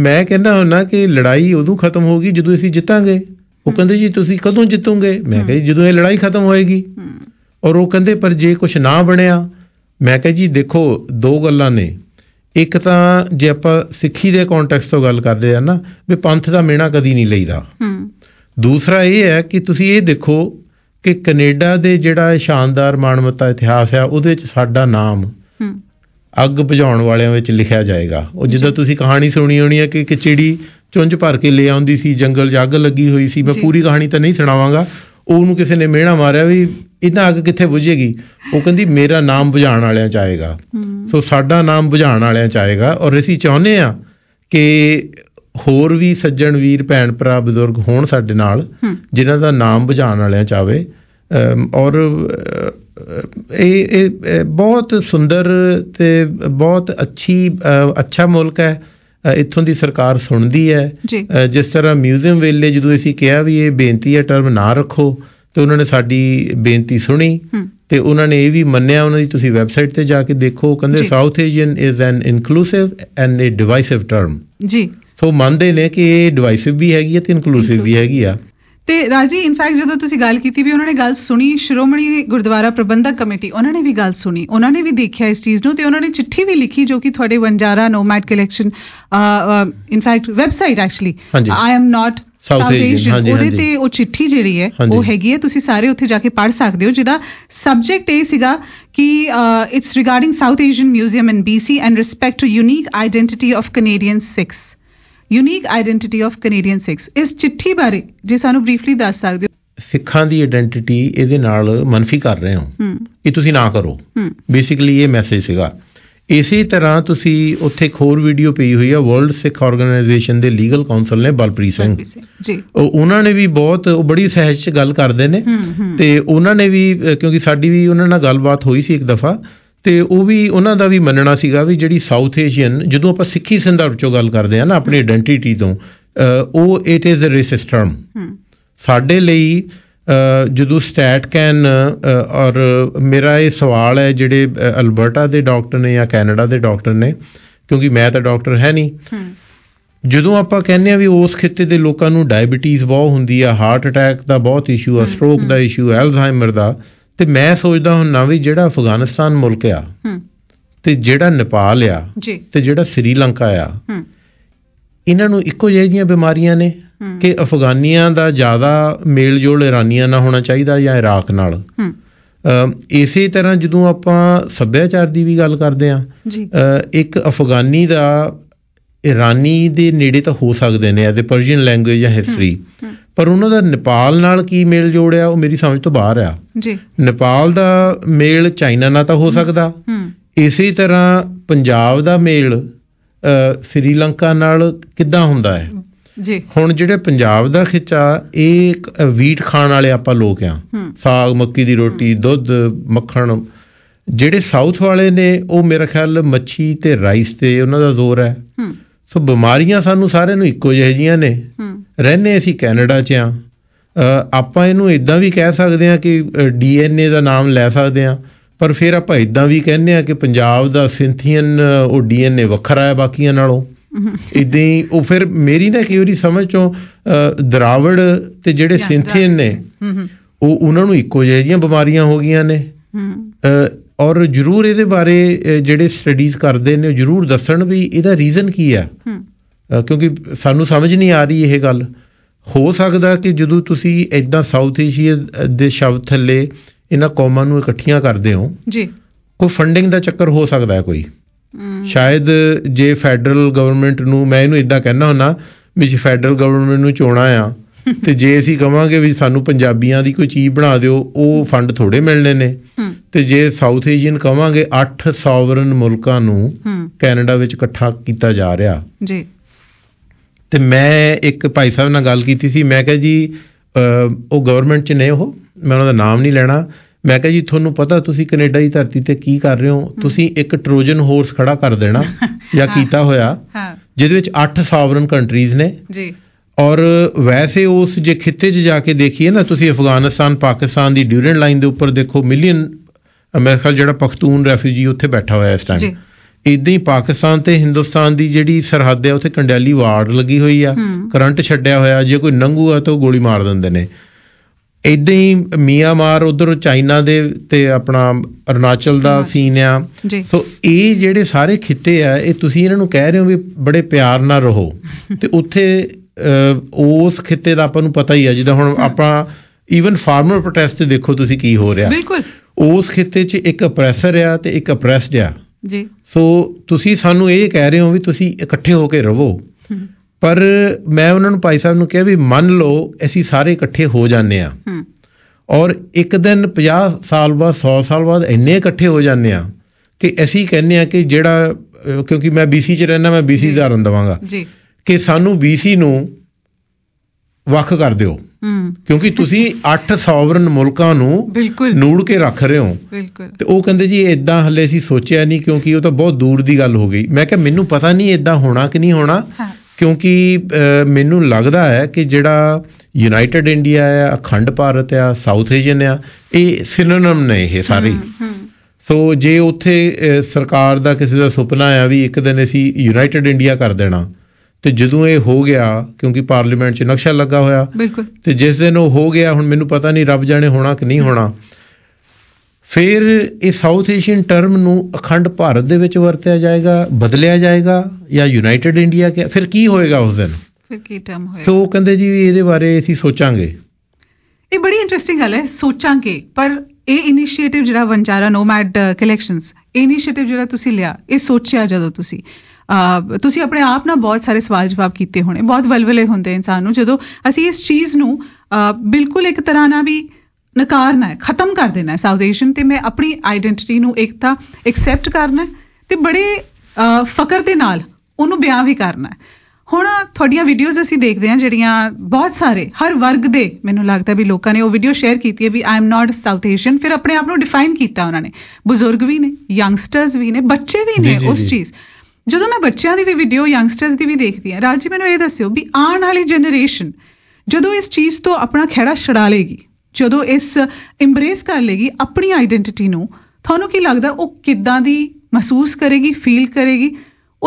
ਮੈਂ ਕਹਿੰਦਾ ਹੁੰਨਾ ਕਿ ਲੜਾਈ ਉਦੋਂ ਖਤਮ ਹੋਗੀ ਜਦੋਂ ਅਸੀਂ ਜਿੱਤਾਂਗੇ ਉਹ ਕਹਿੰਦੇ ਜੀ ਤੁਸੀਂ ਕਦੋਂ ਜਿੱਤੋਗੇ ਮੈਂ ਕਹਿੰਦਾ ਜਦੋਂ ਇਹ ਲੜਾਈ ਖਤਮ ਹੋਏਗੀ ਔਰ ਉਹ ਕਹਿੰਦੇ ਪਰ ਜੇ ਕੁਝ ਨਾ ਬਣਿਆ ਮੈਂ ਕਹਾਂ ਜੀ ਦੇਖੋ ਦੋ ਗੱਲਾਂ ਨੇ ਇੱਕ ਤਾਂ ਜੇ ਆਪਾਂ ਸਿੱਖੀ ਦੇ ਕੰਟੈਕਸਟ ਤੋਂ ਗੱਲ ਕਰਦੇ ਆ ਨਾ ਵੀ ਪੰਥ ਦਾ ਮੇਣਾ ਕਦੀ ਨਹੀਂ ਲਈਦਾ ਹੂੰ ਦੂਸਰਾ ਇਹ ਹੈ ਕਿ ਤੁਸੀਂ ਇਹ ਦੇਖੋ ਕਿ ਕੈਨੇਡਾ ਦੇ ਜਿਹੜਾ ਸ਼ਾਨਦਾਰ ਮਾਨਵਤਾ ਇਤਿਹਾਸ ਆ ਉਹਦੇ ਵਿੱਚ ਸਾਡਾ ਨਾਮ ਹੂੰ ਅੱਗ ਬੁਝਾਉਣ ਵਾਲਿਆਂ ਵਿੱਚ ਲਿਖਿਆ ਜਾਏਗਾ ਉਹ ਜਿੱਦਾਂ ਤੁਸੀਂ ਕਹਾਣੀ ਸੁਣੀ ਹੋਣੀ ਹੈ ਕਿ ਇੱਕ ਚਿੜੀ ਚੁੰਝ ਭਰ ਕੇ ਲੈ ਆਉਂਦੀ ਸੀ ਜੰਗਲ 'ਚ ਅੱਗ ਲੱਗੀ ਹੋਈ ਸੀ ਮੈਂ ਪੂਰੀ ਕਹਾਣੀ ਤਾਂ ਨਹੀਂ ਸੁਣਾਵਾਂਗਾ ਉਹਨੂੰ ਕਿਸੇ ਨੇ ਮਿਹਣਾ ਮਾਰਿਆ ਵੀ ਇਹਨਾਂ ਅੱਗ ਕਿੱਥੇ ਬੁਝੇਗੀ ਉਹ ਕਹਿੰਦੀ ਮੇਰਾ ਨਾਮ ਬੁਝਾਉਣ ਵਾਲਿਆਂ ਚ ਆਏਗਾ ਸੋ ਸਾਡਾ ਨਾਮ ਬੁਝਾਉਣ ਵਾਲਿਆਂ ਚ ਆਏਗਾ ਔਰ ਅਸੀਂ ਚਾਹੁੰਦੇ ਆ ਕਿ ਹੋਰ ਵੀ ਸੱਜਣ ਵੀਰ ਭੈਣ ਭਰਾ ਬਜ਼ੁਰਗ ਹੋਣ ਸਾਡੇ ਨਾਲ ਜਿਨ੍ਹਾਂ ਦਾ ਨਾਮ ਬੁਝਾਉਣ ਵਾਲਿਆਂ ਚ ਆਵੇ ਔਰ ਇਹ ਇਹ ਬਹੁਤ ਸੁੰਦਰ ਤੇ ਬਹੁਤ ਅੱਛੀ ਅੱਛਾ ਮੁਲਕ ਹੈ ਇੱਥੋਂ ਦੀ ਸਰਕਾਰ ਸੁਣਦੀ ਹੈ ਜਿਸ ਤਰ੍ਹਾਂ ਮਿਊਜ਼ੀਅਮ ਵੇਲੇ ਜਦੋਂ ਅਸੀਂ ਕਿਹਾ ਵੀ ਇਹ ਬੇਨਤੀ ਹੈ ਟਰਮ ਨਾ ਰੱਖੋ ਤੇ ਉਹਨਾਂ ਨੇ ਸਾਡੀ ਬੇਨਤੀ ਸੁਣੀ ਤੇ ਉਹਨਾਂ ਨੇ ਇਹ ਵੀ ਮੰਨਿਆ ਉਹਨਾਂ ਦੀ ਤੁਸੀਂ ਵੈਬਸਾਈਟ ਤੇ ਜਾ ਕੇ ਦੇਖੋ ਕਹਿੰਦੇ South Asian is an inclusive and a divisive term ਜੀ ਸੋ ਮੰਨਦੇ ਨੇ ਕਿ ਇਹ ਡਿਵਾਈਸਿਵ ਵੀ ਹੈਗੀ ਹੈ ਤੇ ਇਨਕਲੂਸਿਵ ਵੀ ਹੈਗੀ ਆ ਤੇ ਰਾਜੀ ਇਨਫੈਕਟ ਜਦੋਂ ਤੁਸੀਂ ਗੱਲ ਕੀਤੀ ਵੀ ਉਹਨਾਂ ਨੇ ਗੱਲ ਸੁਣੀ ਸ਼੍ਰੋਮਣੀ ਗੁਰਦੁਆਰਾ ਪ੍ਰਬੰਧਕ ਕਮੇਟੀ ਉਹਨਾਂ ਨੇ ਵੀ ਗੱਲ ਸੁਣੀ ਉਹਨਾਂ ਨੇ ਵੀ ਦੇਖਿਆ ਇਸ ਚੀਜ਼ ਨੂੰ ਤੇ ਉਹਨਾਂ ਨੇ ਚਿੱਠੀ ਵੀ ਲਿਖੀ ਜੋ ਕਿ ਤੁਹਾਡੇ Vanjara nomad collection in fact website actually I am not South Asian ਉਹਦੇ ਤੇ ਉਹ ਚਿੱਠੀ ਜਿਹੜੀ ਹੈ ਉਹ ਹੈਗੀ ਹੈ ਤੁਸੀਂ ਸਾਰੇ ਉੱਥੇ ਜਾ ਕੇ ਪੜ੍ਹ ਸਕਦੇ ਹੋ ਜਿਹਦਾ ਸਬਜੈਕਟ ਇਹ ਸੀਗਾ ਕਿ it's regarding South Asian museum in BC and respect to unique identity of Canadian Sikhs unique identity of Canadian Sikhs ਇਸ ਚਿੱਠੀ ਬਾਰੇ ਜੇ ਸਾਨੂੰ ਬਰੀਫਲੀ ਦੱਸ ਸਕਦੇ ਹੋ ਸਿੱਖਾਂ ਦੀ ਆਇਡੈਂਟੀਟੀ ਇਹਦੇ ਨਾਲ ਮਨਫੀ ਕਰ ਰਹੇ ਹੋ ਇਹ ਤੁਸੀਂ ਨਾ ਕਰੋ ਬੇਸਿਕਲੀ ਇਹ ਮੈਸੇਜ ਸੀਗਾ ਇਸੇ ਤਰ੍ਹਾਂ ਤੁਸੀਂ ਉੱਥੇ ਇੱਕ ਹੋਰ ਵੀਡੀਓ ਪਈ ਹੋਈ ਆ ਵਰਲਡ ਸਿੱਖ ਆਰਗੇਨਾਈਜੇਸ਼ਨ ਦੇ ਲੀਗਲ ਕਾਉਂਸਲ ਨੇ ਬਲਪ੍ਰੀਤ ਸਿੰਘ ਜੀ ਉਹ ਉਹਨਾਂ ਨੇ ਵੀ ਬਹੁਤ ਉਹ ਬੜੀ ਸਹਿਜ ਚ ਗੱਲ ਕਰਦੇ ਨੇ ਤੇ ਉਹਨਾਂ ਨੇ ਵੀ ਕਿਉਂਕਿ ਸਾਡੀ ਵੀ ਉਹਨਾਂ ਨਾਲ ਗੱਲਬਾਤ ਹੋਈ ਸੀ ਇੱਕ ਦਫਾ ਤੇ ਉਹ ਵੀ ਉਹਨਾਂ ਦਾ ਵੀ ਮੰਨਣਾ ਸੀਗਾ ਵੀ ਜਿਹੜੀ ਸਾਊਥ ਏਸ਼ੀਅਨ ਜਦੋਂ ਆਪਾਂ ਸਿੱਖੀ ਸੰਦਰਭ ਚੋਂ ਗੱਲ ਕਰਦੇ ਆ ਨਾ ਆਪਣੀ ਆਇਡੈਂਟੀਟੀ ਤੋਂ ਉਹ it is a racist term ਸਾਡੇ ਲਈ ਜਦੋਂ ਸਟੈਟ ਕੈਨ ਔਰ ਮੇਰਾ ਇਹ ਸਵਾਲ ਹੈ ਜਿਹੜੇ ਅਲਬਰਟਾ ਦੇ ਡਾਕਟਰ ਨੇ ਜਾਂ ਕੈਨੇਡਾ ਦੇ ਡਾਕਟਰ ਨੇ ਕਿਉਂਕਿ ਮੈਂ ਤਾਂ ਡਾਕਟਰ ਹੈ ਨਹੀਂ ਜਦੋਂ ਆਪਾਂ ਕਹਿੰਦੇ ਆ ਵੀ ਉਸ ਖਿੱਤੇ ਦੇ ਲੋਕਾਂ ਨੂੰ ਡਾਇਬੀਟੀਜ਼ ਬਹੁਤ ਹੁੰਦੀ ਆ ਹਾਰਟ ਅਟੈਕ ਦਾ ਬਹੁਤ ਇਸ਼ੂ ਆ ਸਟ੍ਰੋਕ ਦਾ ਇਸ਼ੂ ਐਲਜ਼ਾਈਮਰ ਦਾ ਤੇ ਮੈਂ ਸੋਚਦਾ ਹੁੰਨਾ ਵੀ ਜਿਹੜਾ ਅਫਗਾਨਿਸਤਾਨ ਮੁਲਕ ਆ ਤੇ ਜਿਹੜਾ ਨੇਪਾਲ ਆ ਤੇ ਜਿਹੜਾ ਸ੍ਰੀਲੰਕਾ ਆ ਇਹਨਾਂ ਨੂੰ ਇੱਕੋ ਜਿਹੀਆਂ ਬਿਮਾਰੀਆਂ ਨੇ ਕਿ ਅਫਗਾਨੀਆਂ ਦਾ ਜ਼ਿਆਦਾ ਮੇਲ ਜੋਲ ਇਰਾਨੀਆਂ ਨਾਲ ਹੋਣਾ ਚਾਹੀਦਾ ਜਾਂ ਇਰਾਕ ਨਾਲ ਇਸੇ ਤਰ੍ਹਾਂ ਜਦੋਂ ਆਪਾਂ ਸੱਭਿਆਚਾਰ ਦੀ ਵੀ ਗੱਲ ਕਰਦੇ ਆ ਇੱਕ ਅਫਗਾਨੀ ਦਾ ਇਰਾਨੀ ਦੇ ਨੇੜੇ ਤਾਂ ਹੋ ਸਕਦੇ ਨੇ ਐਜ਼ ਪਰਸ਼ੀਅਨ ਲੈਂਗੁਏਜ ਜਾਂ ਹਿਸਟਰੀ ਪਰ ਉਹਨਾਂ ਦਾ ਨੇਪਾਲ ਨਾਲ ਕੀ ਮੇਲ ਜੋੜਿਆ ਉਹ ਮੇਰੀ ਸਮਝ ਤੋਂ ਬਾਹਰ ਆ ਜੀ ਨੇਪਾਲ ਦਾ ਮੇਲ ਚਾਈਨਾ ਨਾਲ ਤਾਂ ਹੋ ਸਕਦਾ ਇਸੇ ਤਰ੍ਹਾਂ ਪੰਜਾਬ ਦਾ ਮੇਲ ਸ੍ਰੀਲੰਕਾ ਨਾਲ ਕਿੱਦਾਂ ਹੁੰਦਾ ਹੈ ਜੀ ਹੁਣ ਜਿਹੜੇ ਪੰਜਾਬ ਦਾ ਖਿੱਚਾ ਇਹ ਵੀਟ ਖਾਣ ਵਾਲੇ ਆਪਾਂ ਲੋਕ ਆ ਸਾਗ ਮੱਕੀ ਦੀ ਰੋਟੀ ਦੁੱਧ ਮੱਖਣ ਜਿਹੜੇ ਸਾਊਥ ਵਾਲੇ ਨੇ ਉਹ ਮੇਰੇ ਖਿਆਲ ਮੱਛੀ ਤੇ ਰਾਈਸ ਤੇ ਉਹਨਾਂ ਦਾ ਜ਼ੋਰ ਹੈ ਸੋ ਬਿਮਾਰੀਆਂ ਸਾਨੂੰ ਸਾਰਿਆਂ ਨੂੰ ਇੱਕੋ ਜਿਹੇ ਜੀਆਂ ਨੇ ਰਹਿੰਦੇ ਅਸੀਂ ਕੈਨੇਡਾ 'ਚ ਆ ਆਪਾਂ ਇਹਨੂੰ ਇਦਾਂ ਵੀ ਕਹਿ ਸਕਦੇ ਆ ਕਿ ਡੀਐਨਏ ਦਾ ਨਾਮ ਲੈ ਸਕਦੇ ਆ ਪਰ ਫਿਰ ਆਪਾਂ ਇਦਾਂ ਵੀ ਕਹਿੰਦੇ ਆ ਕਿ ਪੰਜਾਬ ਦਾ ਸਿੰਥੀਅਨ ਉਹ ਡੀਐਨਏ ਵੱਖਰਾ ਹੈ ਬਾਕੀਆਂ ਨਾਲੋਂ ਇਦਾਂ ਹੀ ਉਹ ਫਿਰ ਮੇਰੀ ਨਾ ਨਹੀਂ ਸਮਝ ਚੋਂ ਦਰਾਵੜ ਤੇ ਜਿਹੜੇ ਸਿੰਥੀਅਨ ਨੇ ਉਹ ਉਹਨਾਂ ਨੂੰ ਇੱਕੋ ਜਿਹੀਆਂ ਬਿਮਾਰੀਆਂ ਹੋ ਗਈਆਂ ਨੇ ਔਰ ਜਰੂਰ ਇਹਦੇ ਬਾਰੇ ਜਿਹੜੇ ਸਟੱਡੀਜ਼ ਕਰਦੇ ਨੇ ਜਰੂਰ ਦੱਸਣ ਵੀ ਇਹਦਾ ਰੀਜ਼ਨ ਕੀ ਆ ਕਿਉਂਕਿ ਸਾਨੂੰ ਸਮਝ ਨਹੀਂ ਆ ਰਹੀ ਇਹ ਗੱਲ ਹੋ ਸਕਦਾ ਕਿ ਜਦੋਂ ਤੁਸੀਂ ਇਦਾਂ ਸਾਊਥ ਏਸ਼ੀਆ ਦੇ ਸ਼ਬਦ ਥੱਲੇ ਇਹਨਾਂ ਕੌਮਾਂ ਨੂੰ ਇਕੱਠੀਆਂ ਕਰਦੇ ਹੋ ਜੀ ਕੋਈ ਫੰਡਿੰਗ ਦਾ ਚੱਕਰ ਹੋ ਸਕਦਾ ਹੈ ਕੋਈ ਸ਼ਾਇਦ ਜੇ ਫੈਡਰਲ ਗਵਰਨਮੈਂਟ ਨੂੰ ਮੈਂ ਇਹਨੂੰ ਇਦਾਂ ਕਹਿਣਾ ਹੁੰਨਾ ਵੀ ਜੇ ਫੈਡਰਲ ਗਵਰਨਮੈਂਟ ਨੂੰ ਚੋਣਾ ਆ ਤੇ ਜੇ ਅਸੀਂ ਕਵਾਂਗੇ ਵੀ ਸਾਨੂੰ ਪੰਜਾਬੀਆਂ ਦੀ ਕੋਈ ਚੀਜ਼ ਬਣਾ ਦਿਓ ਉਹ ਫੰਡ ਥੋੜੇ ਮਿਲਣੇ ਨੇ ਤੇ ਜੇ ਸਾਊਥ ਏਸ਼ੀਅਨ ਕਵਾਂਗੇ 8 ਸੌਵਰਨ ਮੁਲਕਾਂ ਨੂੰ ਕੈਨੇਡਾ ਵਿੱਚ ਇਕੱਠਾ ਕੀਤਾ ਜਾ ਰਿਹਾ ਜੀ ਤੇ ਮੈਂ ਇੱਕ ਭਾਈ ਸਾਹਿਬ ਨਾਲ ਗੱਲ ਕੀਤੀ ਸੀ ਮੈਂ ਕਿਹਾ ਜੀ ਉਹ ਗਵਰਨਮੈਂਟ 'ਚ ਨੇ ਉਹ ਮੈਂ ਉਹਨਾਂ ਦਾ ਨਾਮ ਨਹੀਂ ਲੈਣਾ ਮੈਂ ਕਿਹਾ ਜੀ ਤੁਹਾਨੂੰ ਪਤਾ ਤੁਸੀਂ ਕੈਨੇਡਾ ਦੀ ਧਰਤੀ ਤੇ ਕੀ ਕਰ ਰਹੇ ਹੋ ਤੁਸੀਂ ਇੱਕ ਟਰੋਜਨ ਹਾਰਸ ਖੜਾ ਕਰ ਦੇਣਾ ਜਾਂ ਕੀਤਾ ਹੋਇਆ ਜਿਹਦੇ ਵਿੱਚ 8 ਸਾਵਰਨ ਕੰਟਰੀਜ਼ ਨੇ ਜੀ ਔਰ ਵੈਸੇ ਉਸ ਜੇ ਖਿੱਤੇ 'ਚ ਜਾ ਕੇ ਦੇਖੀਏ ਨਾ ਤੁਸੀਂ ਅਫਗਾਨਿਸਤਾਨ ਪਾਕਿਸਤਾਨ ਦੀ ਡਿਊਰੈਂਟ ਲਾਈਨ ਦੇ ਉੱਪਰ ਦੇਖੋ ਮਿਲੀਅਨ ਅਮਰੀਕਾ ਜਿਹੜਾ ਪਖਤੂਨ ਰੈਫਿਜੀ ਉੱਥੇ ਬੈਠਾ ਹੋਇਆ ਇਸ ਟਾਈਮ ਇਦਾਂ ਹੀ ਪਾਕਿਸਤਾਨ ਤੇ ਹਿੰਦੁਸਤਾਨ ਦੀ ਜਿਹੜੀ ਸਰਹੱਦ ਹੈ ਉੱਥੇ ਕੰਡੈਲੀ ਵਾਰਡ ਲੱਗੀ ਹੋਈ ਆ ਕਰੰਟ ਛੱਡਿਆ ਹੋਇਆ ਜੇ ਕੋਈ ਨੰਗੂਆ ਤਾਂ ਗੋਲੀ ਮਾਰ ਦਿੰਦੇ ਨੇ ਇਦਾਂ ਹੀ ਮਿਆਂਮਾਰ ਉਧਰ ਚਾਈਨਾ ਦੇ ਤੇ ਆਪਣਾ ਅਰਨਾਚਲ ਦਾ ਸੀਨ ਆ ਸੋ ਇਹ ਜਿਹੜੇ ਸਾਰੇ ਖਿੱਤੇ ਆ ਇਹ ਤੁਸੀਂ ਇਹਨਾਂ ਨੂੰ ਕਹਿ ਰਹੇ ਹੋ ਵੀ ਬੜੇ ਪਿਆਰ ਨਾਲ ਰਹੋ ਤੇ ਉੱਥੇ ਉਸ ਖਿੱਤੇ ਦਾ ਆਪਾਂ ਨੂੰ ਪਤਾ ਹੀ ਆ ਜਿੱਦਾਂ ਹੁਣ ਆਪਾਂ ਈਵਨ ਫਾਰਮਰ ਪ੍ਰੋਟੈਸਟ ਦੇਖੋ ਤੁਸੀਂ ਕੀ ਹੋ ਰਿਹਾ ਬਿਲਕੁਲ ਉਸ ਖਿੱਤੇ 'ਚ ਇੱਕ ਅਪਰੈਸਰ ਆ ਤੇ ਇੱਕ ਅਪਰੈਸਡ ਆ ਜੀ ਸੋ ਤੁਸੀਂ ਸਾਨੂੰ ਇਹ ਕਹਿ ਰਹੇ ਹੋ ਵੀ ਤੁਸੀਂ ਇਕੱਠੇ ਹੋ ਕੇ ਰਹੋ ਪਰ ਮੈਂ ਉਹਨਾਂ ਨੂੰ ਭਾਈ ਸਾਹਿਬ ਨੂੰ ਕਿਹਾ ਵੀ ਮੰਨ ਲਓ ਅਸੀਂ ਸਾਰੇ ਇਕੱਠੇ ਹੋ ਜਾਂਦੇ ਆ ਔਰ ਇੱਕ ਦਿਨ 50 ਸਾਲ ਬਾਅਦ 100 ਸਾਲ ਬਾਅਦ ਇੰਨੇ ਇਕੱਠੇ ਹੋ ਜਾਂਦੇ ਆ ਕਿ ਅਸੀਂ ਕਹਿੰਦੇ ਆ ਕਿ ਜਿਹੜਾ ਕਿਉਂਕਿ ਮੈਂ BC ਚ ਰਹਿਣਾ ਮੈਂ BC ਰੁਪਏ ਦਵਾਂਗਾ ਜੀ ਕਿ ਸਾਨੂੰ BC ਨੂੰ ਵੱਖ ਕਰ ਦਿਓ ਕਿਉਂਕਿ ਤੁਸੀਂ 8 ਸੌਵਰਨ ਮੁਲਕਾਂ ਨੂੰ ਨੂੜ ਕੇ ਰੱਖ ਰਹੇ ਹੋ ਤੇ ਉਹ ਕਹਿੰਦੇ ਜੀ ਇਦਾਂ ਹੱਲੇ ਅਸੀਂ ਸੋਚਿਆ ਨਹੀਂ ਕਿਉਂਕਿ ਉਹ ਤਾਂ ਬਹੁਤ ਦੂਰ ਦੀ ਗੱਲ ਹੋ ਗਈ ਮੈਂ ਕਿਹਾ ਮੈਨੂੰ ਪਤਾ ਨਹੀਂ ਇਦਾਂ ਹੋਣਾ ਕਿ ਨਹੀਂ ਹੋਣਾ ਕਿਉਂਕਿ ਮੈਨੂੰ ਲੱਗਦਾ ਹੈ ਕਿ ਜਿਹੜਾ ਯੂਨਾਈਟਿਡ ਇੰਡੀਆ ਹੈ ਅਖੰਡ ਭਾਰਤ ਹੈ ਸਾਊਥ ਏਜੀਅਨ ਹੈ ਇਹ ਸਿਨੋਨਮ ਨੇ ਇਹ ਸਾਰੇ ਸੋ ਜੇ ਉੱਥੇ ਸਰਕਾਰ ਦਾ ਕਿਸੇ ਦਾ ਸੁਪਨਾ ਆ ਵੀ ਇੱਕ ਦਿਨ ਅਸੀਂ ਯੂਨਾਈਟਿਡ ਇੰਡੀਆ ਕਰ ਦੇਣਾ ਤੇ ਜਦੋਂ ਇਹ ਹੋ ਗਿਆ ਕਿਉਂਕਿ ਪਾਰਲੀਮੈਂਟ 'ਚ ਨਕਸ਼ਾ ਲੱਗਾ ਹੋਇਆ ਤੇ ਜਿਸ ਦਿਨ ਉਹ ਹੋ ਗਿਆ ਹੁਣ ਮੈਨੂੰ ਪਤਾ ਨਹੀਂ ਰੱਬ ਜਾਣੇ ਹੋਣਾ ਕਿ ਨਹੀਂ ਹੋਣਾ ਫਿਰ ਇਹ ਸਾਊਥ ਏਸ਼ੀਅਨ ਟਰਮ ਨੂੰ ਅਖੰਡ ਭਾਰਤ ਦੇ ਵਿੱਚ ਵਰਤਿਆ ਜਾਏਗਾ ਬਦਲਿਆ ਜਾਏਗਾ ਜਾਂ ਯੂਨਾਈਟਿਡ ਇੰਡੀਆ ਕਿ ਫਿਰ ਕੀ ਹੋਏਗਾ ਉਸ ਦਿਨ ਫਿਰ ਕੀ ਟਰਮ ਹੋਏਗਾ ਸੋ ਕਹਿੰਦੇ ਜੀ ਇਹਦੇ ਬਾਰੇ ਅਸੀਂ ਸੋਚਾਂਗੇ ਇਹ ਬੜੀ ਇੰਟਰਸਟਿੰਗ ਗੱਲ ਹੈ ਸੋਚਾਂਗੇ ਪਰ ਇਹ ਇਨੀਸ਼ੀਏਟਿਵ ਜਿਹੜਾ ਵੰਚਾਰਾ ਨੋਮੈਡ ਕਲੈਕਸ਼ਨਸ ਇਨੀਸ਼ੀਏਟਿਵ ਜਿਹੜਾ ਤੁਸੀਂ ਲਿਆ ਇਹ ਸੋਚਿਆ ਜਦੋਂ ਤੁਸੀਂ ਤੁਸੀਂ ਆਪਣੇ ਆਪ ਨਾਲ ਬਹੁਤ ਸਾਰੇ ਸਵਾਲ ਜਵਾਬ ਕੀਤੇ ਹੋਣੇ ਬਹੁਤ ਵਲਵਲੇ ਹੁੰਦੇ ਇਨਸਾਨ ਨੂੰ ਜਦੋਂ ਅਸੀਂ ਇਸ ਚੀਜ਼ ਨੂੰ ਬਿਲਕੁਲ ਇੱਕ ਤਰ੍ਹਾਂ ਨਾਲ ਵੀ ਨਕਾਰਨਾ ਹੈ ਖਤਮ ਕਰ ਦੇਣਾ ਹੈ ਸਾਊਥ ਏਸ਼ੀਅਨ ਤੇ ਮੈਂ ਆਪਣੀ ਆਇਡੈਂਟੀਟੀ ਨੂੰ ਇਕਤਾ ਐਕਸੈਪਟ ਕਰਨਾ ਤੇ ਬੜੇ ਫਕਰ ਦੇ ਨਾਲ ਉਹਨੂੰ ਬਿਆਨ ਵੀ ਕਰਨਾ ਹੁਣ ਤੁਹਾਡੀਆਂ ਵੀਡੀਓਜ਼ ਅਸੀਂ ਦੇਖਦੇ ਹਾਂ ਜਿਹੜੀਆਂ ਬਹੁਤ ਸਾਰੇ ਹਰ ਵਰਗ ਦੇ ਮੈਨੂੰ ਲੱਗਦਾ ਵੀ ਲੋਕਾਂ ਨੇ ਉਹ ਵੀਡੀਓ ਸ਼ੇਅਰ ਕੀਤੀ ਹੈ ਵੀ I am not South Asian ਫਿਰ ਆਪਣੇ ਆਪ ਨੂੰ ਡਿਫਾਈਨ ਕੀਤਾ ਉਹਨਾਂ ਨੇ ਬਜ਼ੁਰਗ ਵੀ ਨੇ ਯੰਗਸਟਰਸ ਵੀ ਨੇ ਬੱਚੇ ਵੀ ਨੇ ਉਸ ਚੀਜ਼ ਜਦੋਂ ਮੈਂ ਬੱਚਿਆਂ ਦੀ ਵੀ ਵੀਡੀਓ ਯੰਗਸਟਰਸ ਦੀ ਵੀ ਦੇਖਦੀ ਹਾਂ ਰਾਜੀ ਮੈਨੂੰ ਇਹ ਦੱਸਿਓ ਵੀ ਆਉਣ ਵਾਲੀ ਜਨਰੇਸ਼ਨ ਜਦੋਂ ਇਸ ਚੀਜ਼ ਤੋਂ ਆਪਣਾ ਖਹਿੜਾ ਛੜਾ ਲੇਗੀ ਜਦੋਂ ਇਸ ਇੰਬਰੇਸ ਕਰ ਲੇਗੀ ਆਪਣੀ ਆਇਡੈਂਟੀਟੀ ਨੂੰ ਤੁਹਾਨੂੰ ਕੀ ਲੱਗਦਾ ਉਹ ਕਿੱਦਾਂ ਦੀ ਮਹਿਸੂਸ ਕਰੇਗੀ ਫੀਲ ਕਰੇਗੀ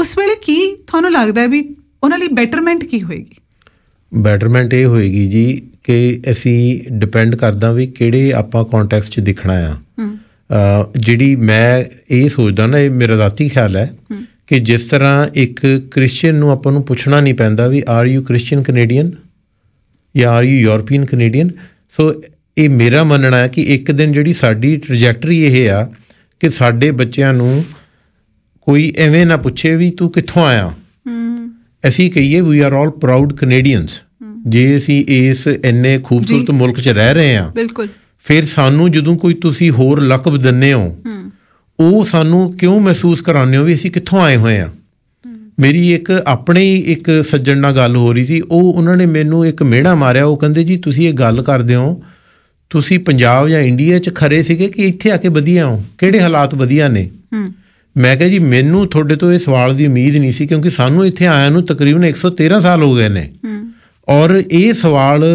ਉਸ ਵੇਲੇ ਕੀ ਤੁਹਾਨੂੰ ਲੱਗਦਾ ਵੀ ਉਹਨਾਂ ਲਈ ਬੈਟਰਮੈਂਟ ਕੀ ਹੋਏਗੀ ਬੈਟਰਮੈਂਟ ਇਹ ਹੋਏਗੀ ਜੀ ਕਿ ਅਸੀਂ ਡਿਪੈਂਡ ਕਰਦਾ ਵੀ ਕਿਹੜੇ ਆਪਾਂ ਕੰਟੈਕਸਟ 'ਚ ਦਿਖਣਾ ਆ ਜਿਹੜੀ ਮੈਂ ਇਹ ਸੋਚਦਾ ਨਾ ਇਹ ਮੇਰਾ ذاتی ਖਿਆਲ ਹੈ ਕਿ ਜਿਸ ਤਰ੍ਹਾਂ ਇੱਕ ਕ੍ਰਿਸਚੀਅਨ ਨੂੰ ਆਪਾਂ ਨੂੰ ਪੁੱਛਣਾ ਨਹੀਂ ਪੈਂਦਾ ਵੀ ਆਰ ਯੂ ਕ੍ਰਿਸਚੀਅਨ ਕੈਨੇਡੀਅਨ ਜਾਂ are you European Canadian so ਇਹ ਮੇਰਾ ਮੰਨਣਾ ਹੈ ਕਿ ਇੱਕ ਦਿਨ ਜਿਹੜੀ ਸਾਡੀ ਟ੍ਰੈਜੈਕਟਰੀ ਇਹ ਆ ਕਿ ਸਾਡੇ ਬੱਚਿਆਂ ਨੂੰ ਕੋਈ ਐਵੇਂ ਨਾ ਪੁੱਛੇ ਵੀ ਤੂੰ ਕਿੱਥੋਂ ਆਇਆ ਹਮ ਅਸੀਂ ਕਹੀਏ we are all proud Canadians ਜੇ ਅਸੀਂ ਇਸ ਇੰਨੇ ਖੂਬਸੂਰਤ ਮੁਲਕ 'ਚ ਰਹਿ ਰਹੇ ਆ ਬਿਲਕੁਲ ਫਿਰ ਸਾਨੂੰ ਜਦੋਂ ਕੋਈ ਤੁਸੀਂ ਹੋਰ ਲਕਬ ਦਿੰਨੇ ਹੋ ਉਹ ਸਾਨੂੰ ਕਿਉਂ ਮਹਿਸੂਸ ਕਰਾਉਂਦੇ ਹੋ ਵੀ ਅਸੀਂ ਕਿੱਥੋਂ ਆਏ ਹੋਏ ਆ ਮੇਰੀ ਇੱਕ ਆਪਣੇ ਹੀ ਇੱਕ ਸੱਜਣ ਨਾਲ ਗੱਲ ਹੋ ਰਹੀ ਸੀ ਉਹ ਉਹਨਾਂ ਨੇ ਮੈਨੂੰ ਇੱਕ ਮਿਹਣਾ ਮਾਰਿਆ ਉਹ ਕਹਿੰਦੇ ਜੀ ਤੁਸੀਂ ਇਹ ਗੱਲ ਕਰਦੇ ਹੋ ਤੁਸੀਂ ਪੰਜਾਬ ਜਾਂ ਇੰਡੀਆ 'ਚ ਖਰੇ ਸੀਗੇ ਕਿ ਇੱਥੇ ਆ ਕੇ ਵਧੀਆ ਹੋ ਕਿਹੜੇ ਹਾਲਾਤ ਵਧੀਆ ਨੇ ਮੈਂ ਕਿਹਾ ਜੀ ਮੈਨੂੰ ਤੁਹਾਡੇ ਤੋਂ ਇਹ ਸਵਾਲ ਦੀ ਉਮੀਦ ਨਹੀਂ ਸੀ ਕਿਉਂਕਿ ਸਾਨੂੰ ਇੱਥੇ ਆਇਆ ਨੂੰ ਤਕਰੀਬਨ 113 ਸਾਲ ਹੋ ਗਏ ਨੇ ਔਰ ਇਹ ਸਵਾਲ